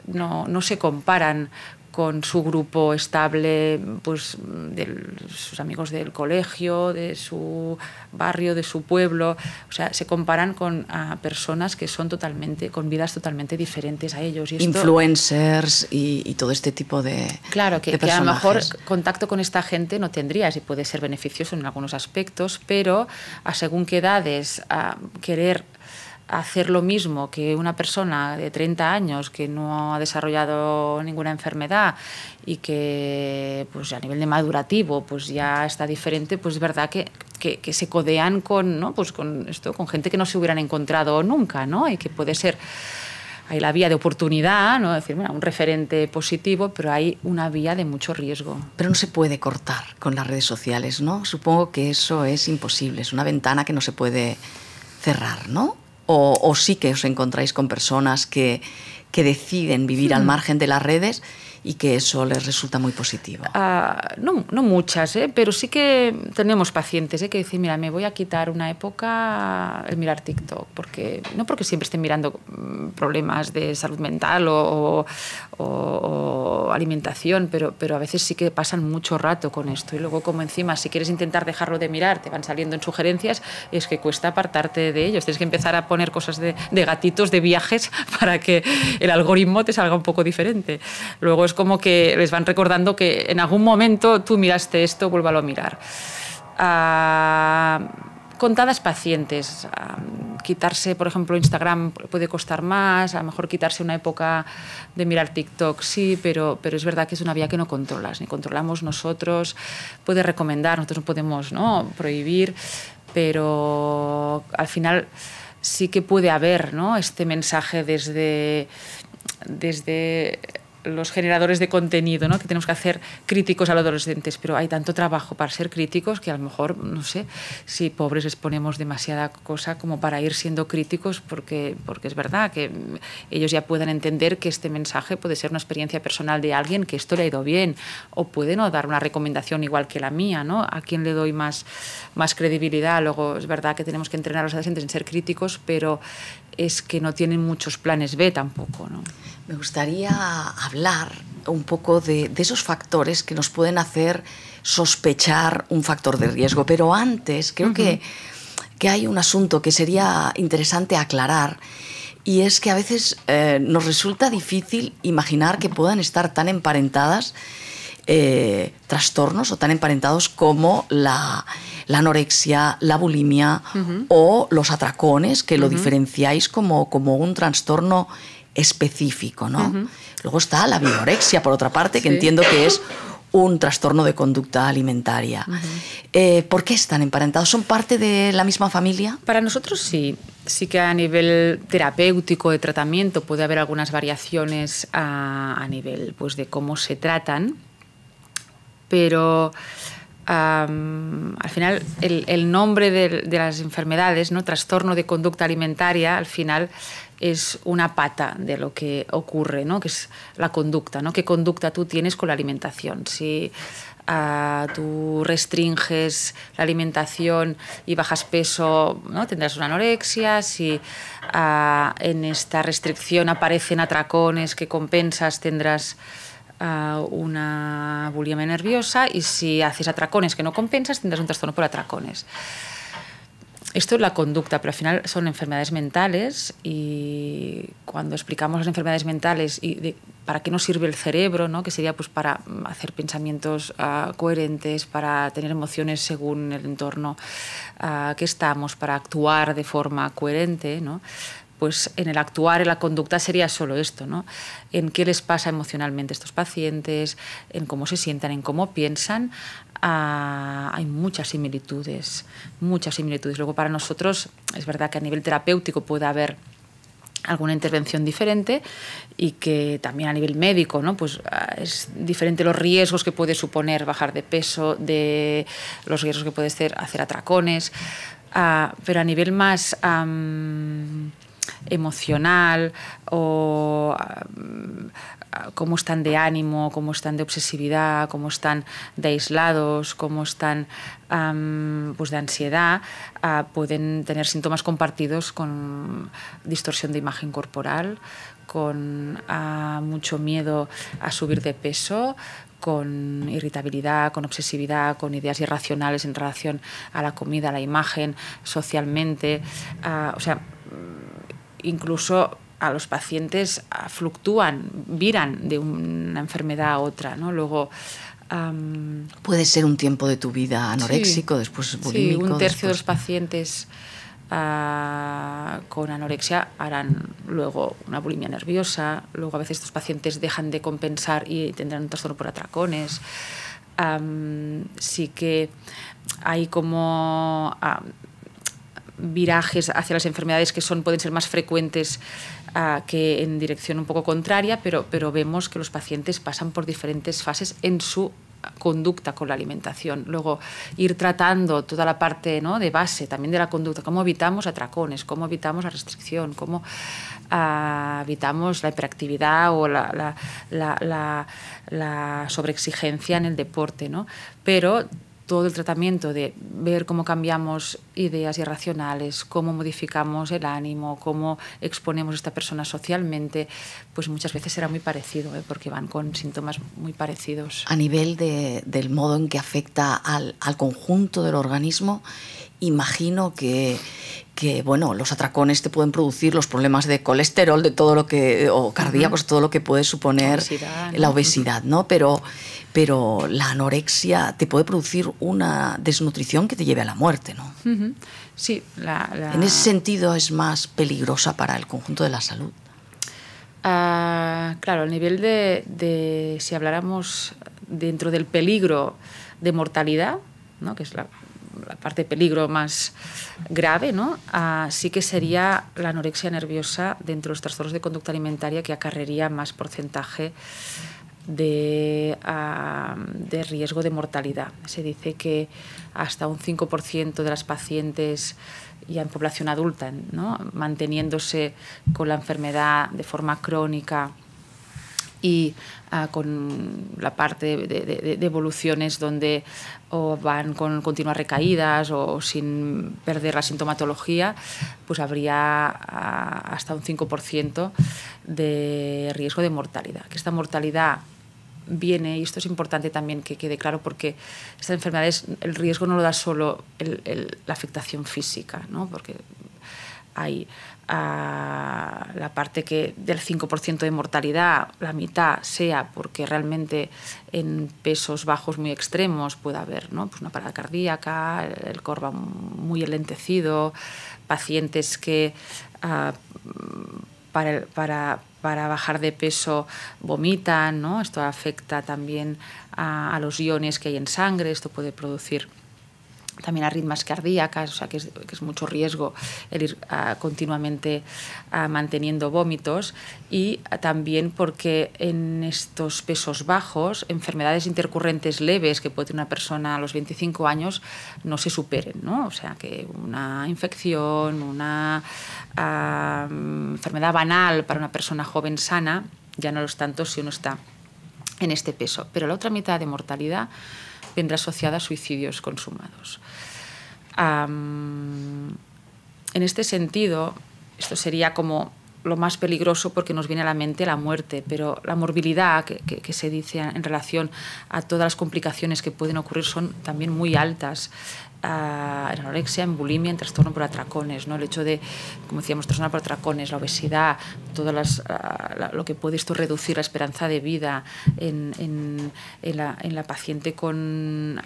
no, no se comparan con su grupo estable, pues de sus amigos del colegio, de su barrio, de su pueblo. O sea, se comparan con personas que son totalmente, con vidas totalmente diferentes a ellos. Influencers y, todo este tipo de. Claro, que, a lo mejor contacto con esta gente no tendrías y puede ser beneficioso en algunos aspectos, pero a según qué edades, a querer hacer lo mismo que una persona de 30 años que no ha desarrollado ninguna enfermedad y que pues a nivel de madurativo pues ya está diferente, pues es verdad que, que, se codean con, ¿no? pues con, esto, con gente que no se hubieran encontrado nunca ¿no? y que puede ser hay la vía de oportunidad, ¿no? decir, un referente positivo, pero hay una vía de mucho riesgo. Pero no se puede cortar con las redes sociales, ¿no? Supongo que eso es imposible, es una ventana que no se puede cerrar, ¿no? o, sí que os encontráis con personas que, deciden vivir al hmm. margen de las redes y que eso les resulta muy positivo. Ah, no, no, muchas, ¿eh? pero sí que tenemos pacientes ¿eh? que dicen, mira, me voy a quitar una época el mirar TikTok, porque no porque siempre estén mirando mm, problemas de salud mental o, alimentación, pero, pero a veces sí que pasan mucho rato con esto y luego como encima si quieres intentar dejarlo de mirar te van saliendo en sugerencias, es que cuesta apartarte de ellos, tienes que empezar a poner cosas de, de gatitos, de viajes, para que el algoritmo te salga un poco diferente. Luego es como que les van recordando que en algún momento tú miraste esto, vuélvalo a mirar. Ah, contadas pacientes. Ah, quitarse, por ejemplo, Instagram puede costar más, a lo mejor quitarse una época de mirar TikTok, sí, pero, pero es verdad que es una vía que no controlas, ni controlamos nosotros, puede recomendar, nosotros no podemos ¿no? prohibir, pero al final sí que puede haber este mensaje desde, desde los generadores de contenido, ¿no? que tenemos que hacer críticos a los adolescentes, pero hay tanto trabajo para ser críticos que a lo mejor, no sé, si pobres exponemos demasiada cosa como para ir siendo críticos, porque, porque es verdad que ellos ya puedan entender que este mensaje puede ser una experiencia personal de alguien, que esto le ha ido bien, o puede dar una recomendación igual que la mía, ¿no? ¿A quién le doy más, más credibilidad? Luego, es verdad que tenemos que entrenar a los adolescentes en ser críticos, pero es que no tienen muchos planes B tampoco, ¿no? Me gustaría hablar un poco de, esos factores que nos pueden hacer sospechar un factor de riesgo. Pero antes, creo que, que, hay un asunto que sería interesante aclarar. Y es que a veces eh, nos resulta difícil imaginar que puedan estar tan emparentadas eh, trastornos o tan emparentados como la, anorexia, la bulimia o los atracones, que lo diferenciáis como, como un trastorno específico, ¿no? Luego está la biorexia, por otra parte, que entiendo que es un trastorno de conducta alimentaria. Eh, ¿Por qué están emparentados? ¿Son parte de la misma familia? Para nosotros sí. Sí que a nivel terapéutico de tratamiento puede haber algunas variaciones a, nivel pues, de cómo se tratan, pero al final, el, nombre de, las enfermedades, ¿no? trastorno de conducta alimentaria, al final es una pata de lo que ocurre, ¿no? que es la conducta, ¿no? qué conducta tú tienes con la alimentación. Si ah, tú restringes la alimentación y bajas peso, ¿no? tendrás una anorexia. Si ah, en esta restricción aparecen atracones que compensas, tendrás una bulimia nerviosa y si haces atracones que no compensas tendrás un trastorno por atracones. Esto es la conducta, pero al final son enfermedades mentales y cuando explicamos las enfermedades mentales y para qué nos sirve el cerebro, ¿no? que sería pues, para hacer pensamientos ah, coherentes, para tener emociones según el entorno ah, que estamos, para actuar de forma coherente, ¿no? pues en el actuar, en la conducta sería solo esto, ¿no? En qué les pasa emocionalmente a estos pacientes, en cómo se sientan, en cómo piensan. Ah, hay muchas similitudes, muchas similitudes. Luego para nosotros es verdad que a nivel terapéutico puede haber alguna intervención diferente y que también a nivel médico, ¿no? Pues ah, es diferente los riesgos que puede suponer bajar de peso, de los riesgos que puede ser hacer atracones, ah, pero a nivel más emocional o ah, mm, cómo están de ánimo, cómo están de obsesividad, cómo están de aislados, cómo están pues de ansiedad, ah, pueden tener síntomas compartidos con distorsión de imagen corporal, con ah, mucho miedo a subir de peso, con irritabilidad, con obsesividad, con ideas irracionales en relación a la comida, a la imagen, socialmente. o sea, incluso a los pacientes ah, fluctúan, viran de una enfermedad a otra, ¿no? Luego puede ser un tiempo de tu vida anoréxico, después bulímico. Sí, un tercio de los pacientes ah, con anorexia harán luego una bulimia nerviosa, luego a veces estos pacientes dejan de compensar y tendrán un trastorno por atracones. sí que hay como virajes hacia las enfermedades que son, pueden ser más frecuentes ah, que en dirección un poco contraria, pero, pero vemos que los pacientes pasan por diferentes fases en su conducta con la alimentación. Luego, ir tratando toda la parte ¿no? de base también de la conducta, cómo evitamos atracones, cómo evitamos la restricción, cómo ah, evitamos la hiperactividad o la, la, la sobreexigencia en el deporte. ¿no? Pero todo el tratamiento de ver cómo cambiamos ideas irracionales, cómo modificamos el ánimo, cómo exponemos a esta persona socialmente, pues muchas veces será muy parecido, ¿eh? porque van con síntomas muy parecidos. A nivel del modo en que afecta al conjunto del organismo imagino que, bueno, los atracones te pueden producir los problemas de colesterol, de todo lo que o cardíacos, todo lo que puede suponer la obesidad, ¿no? Pero pero la anorexia te puede producir una desnutrición que te lleve a la muerte, ¿no? En ese sentido es más peligrosa para el conjunto de la salud. Ah, claro, a nivel de, si habláramos dentro del peligro de mortalidad, ¿no? que es la, la parte de peligro más grave, ¿no? Ah, sí que sería la anorexia nerviosa dentro de los trastornos de conducta alimentaria que acarrería más porcentaje de, ah, de riesgo de mortalidad. Se dice que hasta un 5% de las pacientes ya en población adulta, ¿no? manteniéndose con la enfermedad de forma crónica, y ah, con la parte de, evoluciones donde o van con continuas recaídas o sin perder la sintomatología, pues habría ah, hasta un 5% de riesgo de mortalidad. Que esta mortalidad viene, y esto es importante también que quede claro, porque estas enfermedades, el riesgo no lo da solo la afectación física, ¿no? hay ah, la parte que del 5% de mortalidad, la mitad sea porque realmente en pesos bajos muy extremos puede haber pues una parada cardíaca, el corva muy elentecido, pacientes que ah, para, bajar de peso vomitan, esto afecta también a los iones que hay en sangre, esto puede producir también arritmas cardíacas, o sea que es, mucho riesgo el ir ah, continuamente ah, manteniendo vómitos y también porque en estos pesos bajos, enfermedades intercurrentes leves que puede tener una persona a los 25 años no se superen, ¿no? O sea que una infección, una ah, enfermedad banal para una persona joven sana ya no lo es tanto si uno está en este peso. Pero la otra mitad de mortalidad vendrá asociada a suicidios consumados. en este sentido, esto sería como lo más peligroso porque nos viene a la mente la muerte, pero la morbilidad que, se dice en relación a todas las complicaciones que pueden ocurrir son también muy altas anorexia, en bulimia, en trastorno por atracones, ¿no? El hecho de, como decíamos, trastorno por atracones, la obesidad, todo ah, lo que puede esto reducir la esperanza de vida en, la, paciente ah, con,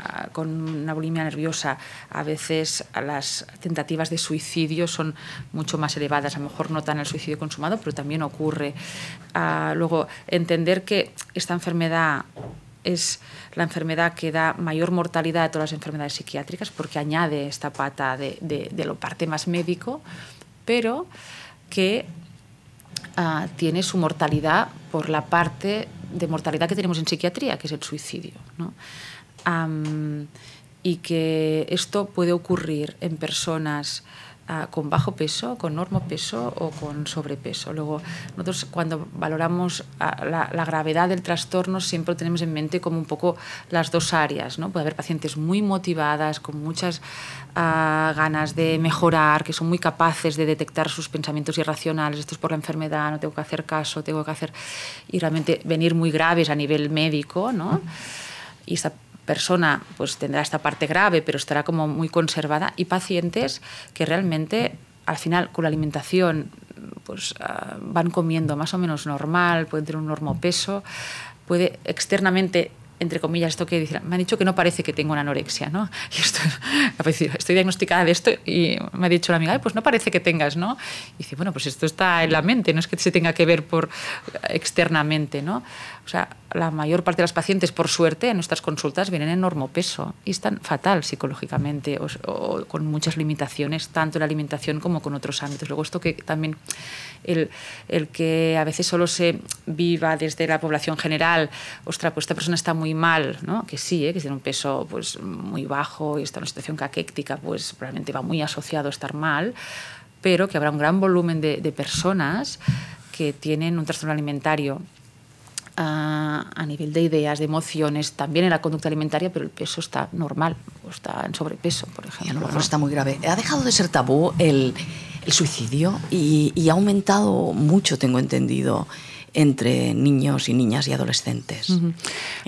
una bulimia nerviosa. A veces las tentativas de suicidio son mucho más elevadas, a lo mejor no tan el suicidio consumado, pero también ocurre. Ah, luego, entender que esta enfermedad es la enfermedad que da mayor mortalidad de todas las enfermedades psiquiátricas porque añade esta pata de, lo parte más médico, pero que ah, tiene su mortalidad por la parte de mortalidad que tenemos en psiquiatría, que es el suicidio. y que esto puede ocurrir en personas con bajo peso, con normo peso o con sobrepeso. Luego, nosotros cuando valoramos la, gravedad del trastorno siempre tenemos en mente como un poco las dos áreas. ¿no? Puede haber pacientes muy motivadas, con muchas ah, ganas de mejorar, que son muy capaces de detectar sus pensamientos irracionales, esto es por la enfermedad, no tengo que hacer caso, tengo que hacer... y realmente venir muy graves a nivel médico, ¿no? Y esa persona pues tendrá esta parte grave, pero estará como muy conservada, y pacientes que realmente al final con la alimentación pues ah, van comiendo más o menos normal, pueden tener un peso puede externamente entre comillas, esto que dicen, me han dicho que no parece que tengo una anorexia, ¿no? estoy diagnosticada de esto y me ha dicho la amiga, pues no parece que tengas, ¿no? Y dice, bueno, pues esto está en la mente, no es que se tenga que ver por eh, externamente, ¿no? O sea, la mayor parte de las pacientes, por suerte, en nuestras consultas vienen en normopeso y están fatal psicológicamente o, con muchas limitaciones, tanto en la alimentación como con otros ámbitos. Luego, esto que también el, que a veces solo se viva desde la población general, ostra, pues esta persona está muy mal, ¿no? que sí, ¿eh? que tiene un peso pues, muy bajo y está en una situación caquéctica, pues probablemente va muy asociado a estar mal, pero que habrá un gran volumen de, de personas que tienen un trastorno alimentario a, nivel de ideas, de emociones, también en la conducta alimentaria, pero el peso está normal, o está en sobrepeso, por ejemplo. está muy grave. Ha dejado de ser tabú el, suicidio y, ha aumentado mucho, tengo entendido entre niños y niñas y adolescentes. En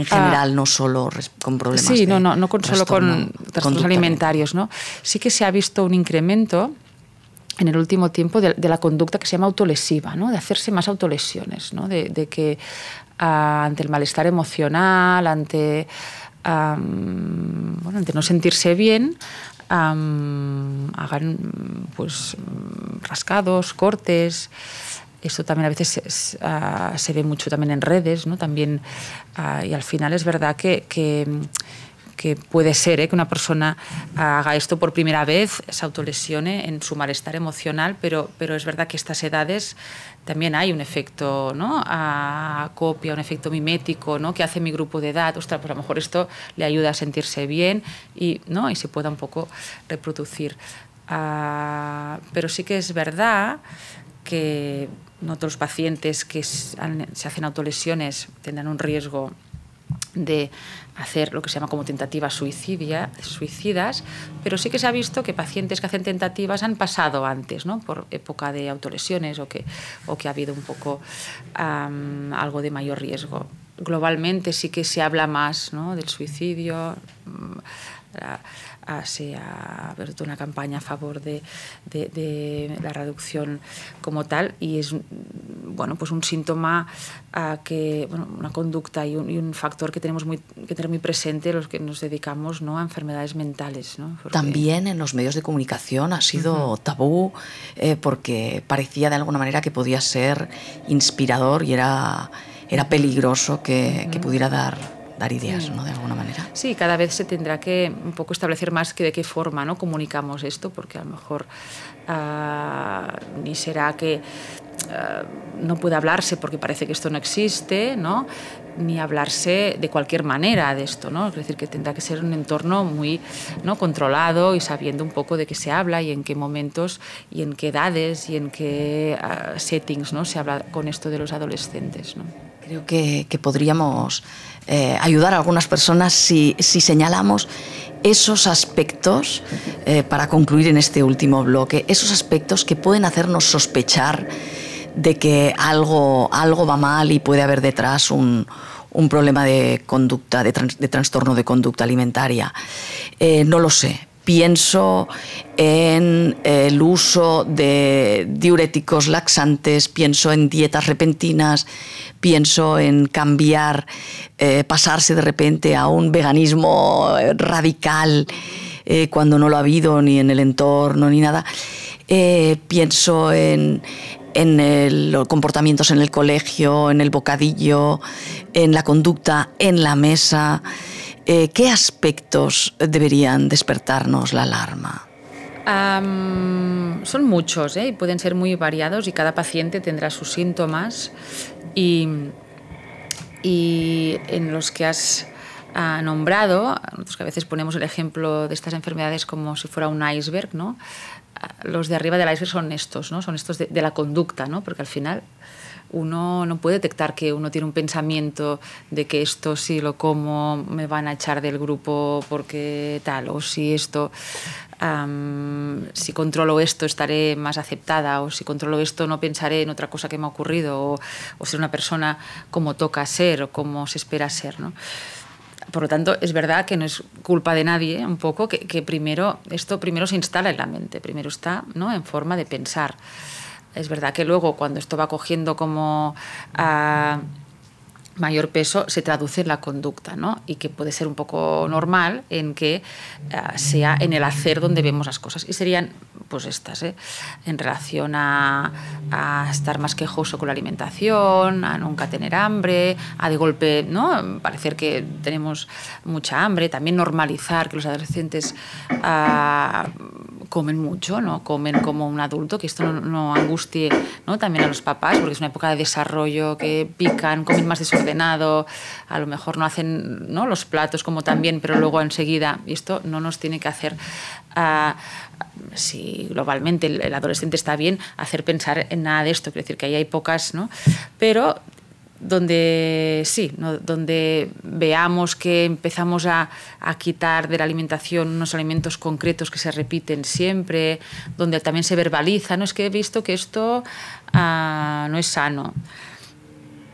general, ah, no solo con problemas. Sí, no, no, no con solo con trastornos alimentarios. ¿no? Sí que se ha visto un incremento en el último tiempo de, la conducta que se llama autolesiva, ¿no? de hacerse más autolesiones, ¿no? de que ante el malestar emocional, ante, no sentirse bien, hagan pues, rascados, cortes. Esto también a veces se ah, ve mucho también en redes, ¿no? También, ah, y al final es verdad que que puede ser ¿eh? que una persona haga esto por primera vez, se autolesione en su malestar emocional, pero, pero es verdad que estas edades también hay un efecto ¿no? a copia, un efecto mimético ¿no? que hace mi grupo de edad. Ostras, pues a lo mejor esto le ayuda a sentirse bien y, ¿no? y se pueda un poco reproducir. Ah, pero sí que es verdad que no todos pacientes que se hacen autolesiones tendrán un riesgo de hacer lo que se llama como tentativas suicidas, pero sí que se ha visto que pacientes que hacen tentativas han pasado antes, ¿no? por época de autolesiones o que, o que ha habido un poco algo de mayor riesgo. Globalmente sí que se habla más ¿no? del suicidio. Mm, se ha abierto una campaña a favor de, la reducción como tal y es mm, bueno pues un síntoma que una conducta y un, factor que tenemos muy que tener muy presente los que nos dedicamos no a enfermedades mentales también en los medios de comunicación ha sido tabú eh, porque parecía de alguna manera que podía ser inspirador y era era peligroso que pudiera dar dar ideas, ¿no? De alguna manera. Sí, cada vez se tendrá que un poco establecer más que de qué forma, ¿no? Comunicamos esto, porque a lo mejor ah, ni será que ah, no pueda hablarse porque parece que esto no existe, ¿no? Ni hablarse de cualquier manera de esto, ¿no? Es decir, que tendrá que ser un entorno muy ¿no? controlado y sabiendo un poco de qué se habla y en qué momentos y en qué edades y en qué ah, settings, ¿no? Se habla con esto de los adolescentes, ¿no? Creo que podríamos eh, ayudar a algunas personas si, señalamos esos aspectos, eh, para concluir en este último bloque, esos aspectos que pueden hacernos sospechar de que algo, algo va mal y puede haber detrás un, un problema de conducta, de, de, trastorno de conducta alimentaria. Eh, no lo sé, pienso en el uso de diuréticos laxantes, pienso en dietas repentinas, pienso en cambiar, eh, pasarse de repente a un veganismo eh, radical eh, cuando no lo ha habido ni en el entorno ni nada. pienso en, en los comportamientos en el colegio, en el bocadillo, en la conducta en la mesa. Eh, ¿qué aspectos deberían despertarnos la alarma? son muchos y ¿eh? pueden ser muy variados y cada paciente tendrá sus síntomas y, en los que has ah, nombrado, nosotros que a veces ponemos el ejemplo de estas enfermedades como si fuera un iceberg, ¿no? Ah, los de arriba del iceberg son estos, ¿no? son estos de, de la conducta, ¿no? porque al final uno no puede detectar que uno tiene un pensamiento de que esto si lo como me van a echar del grupo porque tal, o si esto, si controlo esto estaré más aceptada, o si controlo esto no pensaré en otra cosa que me ha ocurrido, o, ser una persona como toca ser o como se espera ser. ¿no? Por lo tanto, es verdad que no es culpa de nadie, un poco, que, que, primero, esto primero se instala en la mente, primero está ¿no? en forma de pensar. Es verdad que luego cuando esto va cogiendo como ah, mayor peso se traduce en la conducta, ¿no? Y que puede ser un poco normal en que ah, sea en el hacer donde vemos las cosas. Y serían pues estas, ¿eh? en relación a, estar más quejoso con la alimentación, a nunca tener hambre, a de golpe ¿no? parecer que tenemos mucha hambre, también normalizar que los adolescentes ah, comen mucho, ¿no? comen como un adulto, que esto no, angustie ¿no? también a los papás, porque es una época de desarrollo, que pican, comen más desordenado, a lo mejor no hacen ¿no? los platos como también, pero luego enseguida, y esto no nos tiene que hacer si globalmente el, adolescente está bien, hacer pensar en nada de esto. Quiero decir que ahí hay pocas, ¿no? Pero donde sí, donde veamos que empezamos a, quitar de la alimentación unos alimentos concretos que se repiten siempre, donde también se verbaliza, no es que he visto que esto ah, no es sano.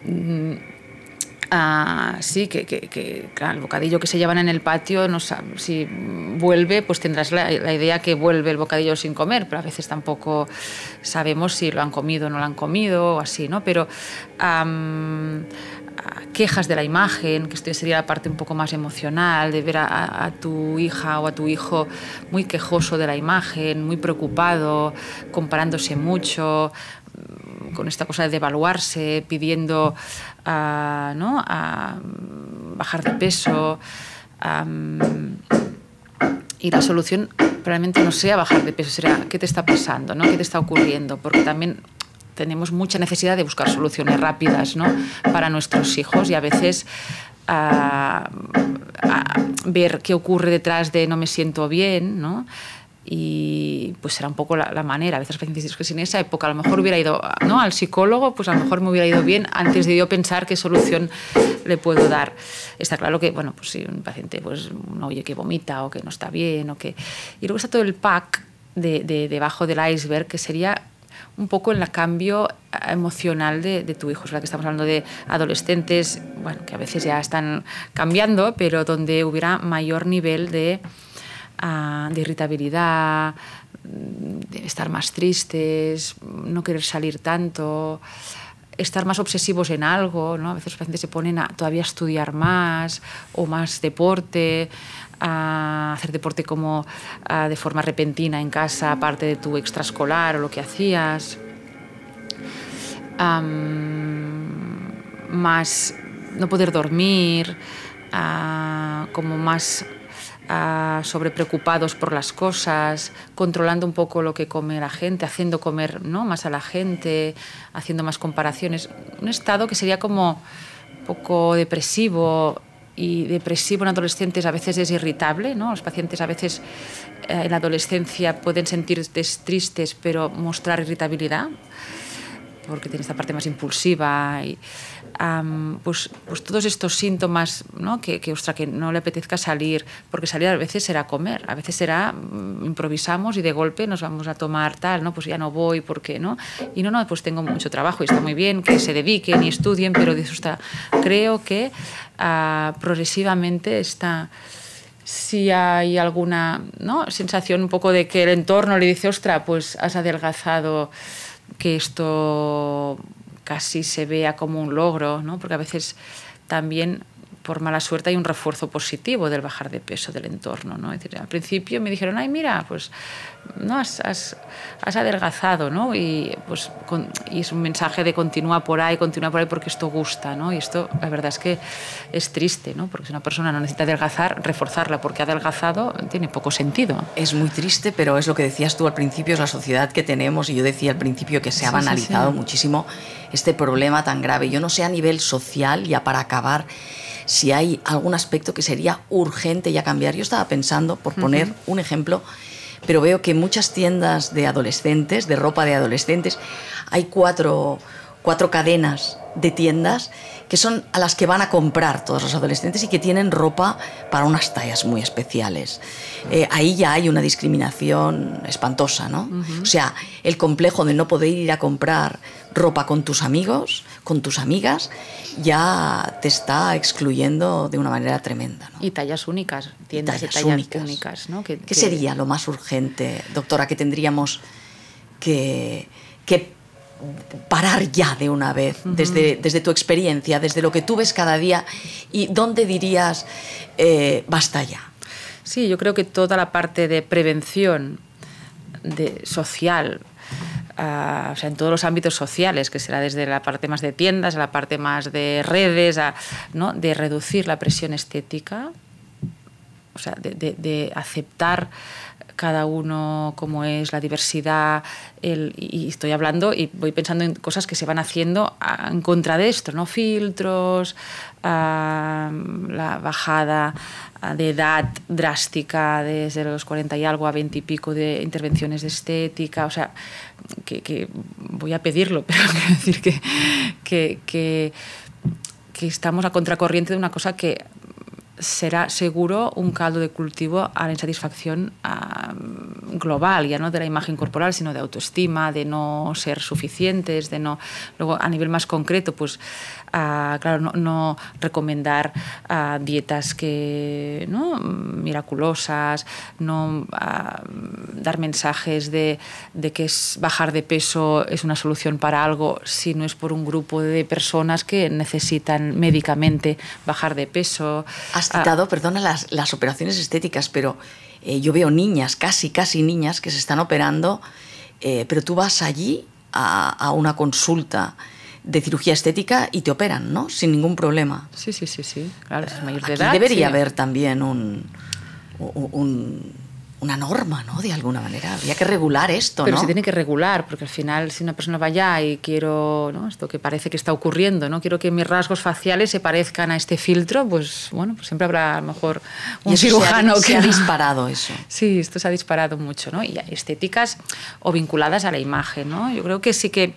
Mm, sí, que, el bocadillo que se llevan en el patio, si vuelve, pues tendrás la, idea que vuelve el bocadillo sin comer, pero a veces tampoco sabemos si lo han comido o no lo han comido o así, ¿no? Pero quejas de la imagen, que esto sería la parte un poco más emocional, de ver a, a tu hija o a tu hijo muy quejoso de la imagen, muy preocupado, comparándose mucho, con esta cosa de devaluarse, pidiendo a, ¿no? a mm, bajar de peso. Mm, y la solución probablemente no sea bajar de peso, será qué te está pasando, ¿no? qué te está ocurriendo, porque también tenemos mucha necesidad de buscar soluciones rápidas ¿no? para nuestros hijos y a veces ah, ver qué ocurre detrás de no me siento bien, ¿no? y pues era un poco la, manera. A veces pacientes que sin esa época a lo mejor hubiera ido ¿no? al psicólogo, pues a lo mejor me hubiera ido bien antes de yo pensar qué solución le puedo dar. Está claro que, bueno, pues si un paciente pues no oye que vomita o que no está bien o que... Y luego está todo el pack de, de debajo del iceberg que sería un poco en el cambio eh, emocional de, de tu hijo. Es verdad que estamos hablando de adolescentes, bueno, que a veces ya están cambiando, pero donde hubiera mayor nivel de de irritabilidad, de estar más tristes, no querer salir tanto, estar más obsesivos en algo, ¿no? A veces los pacientes se ponen a todavía estudiar más o más deporte, a hacer deporte como de forma repentina en casa, aparte de tu extraescolar o lo que hacías. más no poder dormir, como más sobre ah, sobrepreocupados por las cosas, controlando un poco lo que come la gente, haciendo comer ¿no? más a la gente, haciendo más comparaciones. Un estado que sería como un poco depresivo y depresivo en adolescentes a veces es irritable, Los pacientes a veces eh, en la adolescencia pueden sentirse tristes pero mostrar irritabilidad porque tiene esta parte más impulsiva y pues, pues, todos estos síntomas, Que, ostra, que no le apetezca salir, porque salir a veces era comer, a veces será mm, improvisamos y de golpe nos vamos a tomar tal, ¿no? pues ya no voy, ¿por qué no? Y no, no, pues tengo mucho trabajo y está muy bien que se dediquen y estudien, pero de está, creo que ah, progresivamente está si hay alguna sensación un poco de que el entorno le dice, ostra, pues has adelgazado, que esto casi se vea como un logro, ¿no? porque a veces también por mala suerte hay un refuerzo positivo del bajar de peso del entorno. ¿no? Es decir, al principio me dijeron, ay, mira, pues no has, adelgazado, ¿no? Y, pues, y es un mensaje de continúa por ahí, continúa por ahí porque esto gusta, ¿no? Y esto, la verdad es que es triste, ¿no? Porque si una persona no necesita adelgazar, reforzarla porque ha adelgazado tiene poco sentido. Es muy triste, pero es lo que decías tú al principio, es la sociedad que tenemos, y yo decía al principio que se ha banalizado muchísimo este problema tan grave. Yo no sé a nivel social, ya para acabar, si hay algún aspecto que sería urgente ya cambiar. Yo estaba pensando, por poner un ejemplo, pero veo que muchas tiendas de adolescentes, de ropa de adolescentes, hay cuatro cadenas de tiendas que son a las que van a comprar todos los adolescentes y que tienen ropa para unas tallas muy especiales. Eh, ahí ya hay una discriminación espantosa, ¿no? O sea, el complejo de no poder ir a comprar ropa con tus amigos, con tus amigas, ya te está excluyendo de una manera tremenda. ¿no? Y tallas únicas, tiendas tallas únicas, ¿Qué, sería lo más urgente, doctora, que tendríamos que, que parar ya de una vez, desde, desde tu experiencia, desde lo que tú ves cada día, y dónde dirías eh, basta ya? Sí, yo creo que toda la parte de prevención de, social, ah, en todos los ámbitos sociales, que será desde la parte más de tiendas a la parte más de redes, ¿no? de reducir la presión estética, o sea, de aceptar cada uno, cómo es, la diversidad, y estoy hablando y voy pensando en cosas que se van haciendo en contra de esto, ¿no? Filtros, la bajada de edad drástica desde los 40 y algo a 20 y pico de intervenciones de estética, o sea, que, voy a pedirlo, pero quiero decir que, que estamos a contracorriente de una cosa que será seguro un caldo de cultivo a la insatisfacción ah, global, ya no de la imagen corporal, sino de autoestima, de no ser suficientes, de no... Luego, a nivel más concreto, pues a, claro, no, recomendar dietas que, ¿no? miraculosas, no dar mensajes de, que es bajar de peso es una solución para algo si no es por un grupo de personas que necesitan médicamente bajar de peso. Has citado, perdona, las, las operaciones estéticas, pero eh, yo veo niñas, casi, casi niñas, que se están operando, eh, pero tú vas allí a, a una consulta de cirugía estética y te operan, ¿no? Sin ningún problema. Sí, sí, sí, sí. Claro, es mayor de edad. Debería haber también un, una norma, ¿no? De alguna manera. había que regular esto, Pero se tiene que regular, porque al final, si una persona va allá y quiero, ¿no? Esto que parece que está ocurriendo, ¿no? Quiero que mis rasgos faciales se parezcan a este filtro, pues bueno, pues siempre habrá a lo mejor un cirujano que. ha disparado eso. Sí, esto se ha disparado mucho, ¿no? Y estéticas o vinculadas a la imagen, ¿no? Yo creo que sí que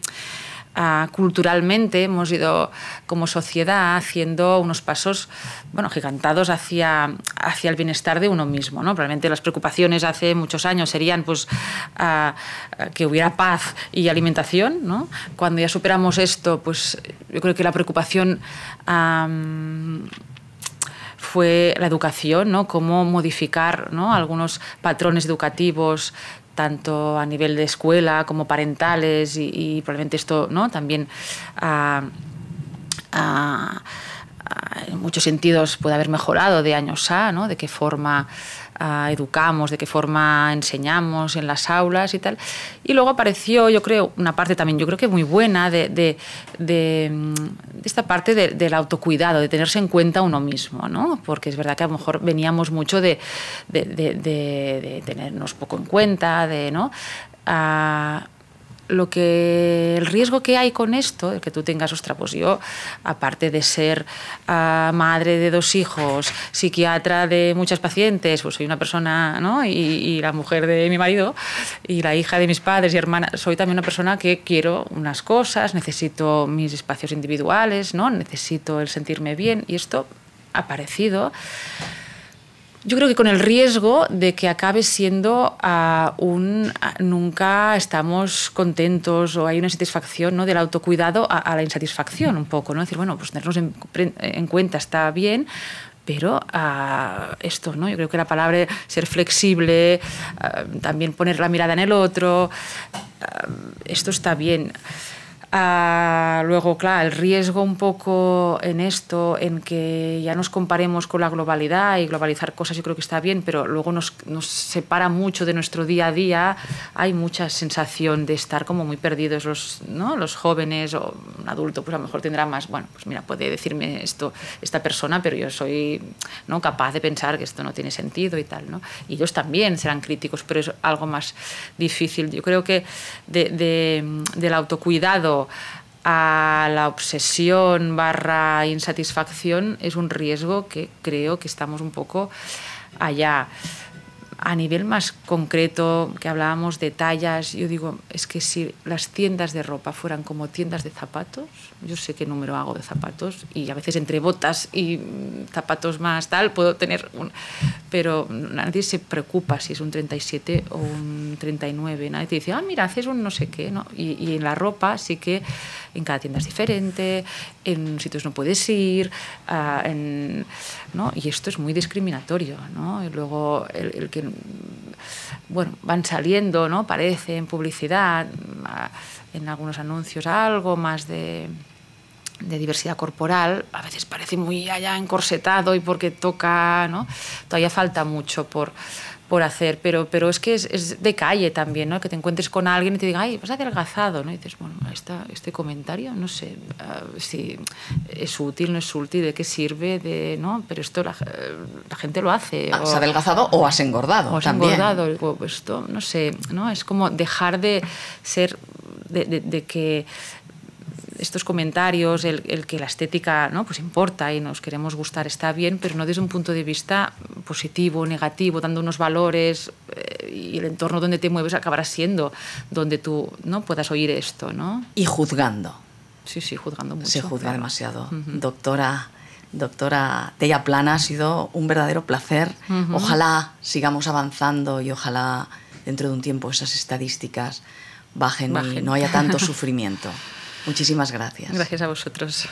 Ah, culturalmente hemos ido como sociedad haciendo unos pasos bueno, gigantados hacia, hacia el bienestar de uno mismo. ¿no? Probablemente las preocupaciones hace muchos años serían pues, ah, que hubiera paz y alimentación. ¿no? Cuando ya superamos esto, pues yo creo que la preocupación... fue la educación, ¿no? cómo modificar algunos patrones educativos tanto a nivel de escuela como parentales y, probablemente esto también ah, ah, ah, en muchos sentidos puede haber mejorado de años a, ¿no? de qué forma educamos, de qué forma enseñamos en las aulas y tal. Y luego apareció, yo creo, una parte también, yo creo que muy buena de, mm, esta parte del autocuidado, de tenerse en cuenta uno mismo, ¿no? Porque es verdad que a lo mejor veníamos mucho de, tenernos poco en cuenta, de, ¿no? Ah, lo que el riesgo que hay con esto, el que tú tengas, ostras, pues yo, aparte de ser ah, madre de dos hijos, psiquiatra de muchas pacientes, pues soy una persona, ¿no? Y, la mujer de mi marido y la hija de mis padres y hermana, soy también una persona que quiero unas cosas, necesito mis espacios individuales, ¿no? Necesito el sentirme bien y esto ha parecido... Yo creo que con el riesgo de que acabe siendo ah, un ah, nunca estamos contentos o hay una satisfacción ¿no? del autocuidado a, la insatisfacción un poco, ¿no? decir, bueno, pues tenernos en, cuenta está bien, pero ah, esto, ¿no? Yo creo que la palabra ser flexible, también poner la mirada en el otro, esto está bien luego, claro, el riesgo un poco en esto, en que ya nos comparemos con la globalidad y globalizar cosas yo creo que está bien, pero luego nos, nos separa mucho de nuestro día a día. Hay mucha sensación de estar como muy perdidos los, ¿no? los jóvenes o un adulto, pues a lo mejor tendrá más, bueno, pues mira, puede decirme esto esta persona, pero yo soy ¿no? capaz de pensar que esto no tiene sentido y tal. ¿no? Y ellos también serán críticos, pero es algo más difícil. Yo creo que de, del autocuidado, a la obsesión barra insatisfacción es un riesgo que creo que estamos un poco allá a nivel más concreto, que hablábamos de tallas, yo digo, es que si las tiendas de ropa fueran como tiendas de zapatos, yo sé qué número hago de zapatos y a veces entre botas y mm, zapatos más tal puedo tener un... Pero nadie se preocupa si es un 37 o un 39, nadie te dice, ah, mira, haces un no sé qué, ¿no? Y, en la ropa sí que en cada tienda es diferente, en sitios no puedes ir, ah, ¿no? Y esto es muy discriminatorio, ¿no? Y luego el, el que Mm, bueno, van saliendo, ¿no? Parece en publicidad, mm, en algunos anuncios algo más de, de diversidad corporal, a veces parece muy allá encorsetado y porque toca, ¿no? Todavía falta mucho por por hacer, pero, pero es que es, de calle también, ¿no? Que te encuentres con alguien y te diga, ay, vas adelgazado, ¿no? Y dices, bueno, esta, este comentario, no sé ah, si es útil, no es útil, de qué sirve, de, ¿no? Pero esto la, gente lo hace. Ah, has adelgazado o has engordado o has engordado, pues esto, no sé, ¿no? Es como dejar de ser, de que estos comentarios, el, que la estética ¿no? pues importa y nos queremos gustar, está bien, pero no desde un punto de vista positivo, negativo, dando unos valores eh, y el entorno donde te mueves acabará siendo donde tú ¿no? puedas oír esto. ¿no? Y juzgando. Sí, sí, juzgando mucho. Se juzga demasiado. Doctora doctora Tella Plana, ha sido un verdadero placer. Ojalá sigamos avanzando y ojalá dentro de un tiempo esas estadísticas bajen. y no haya tanto sufrimiento. Muchísimas gracias. Gracias a vosotros.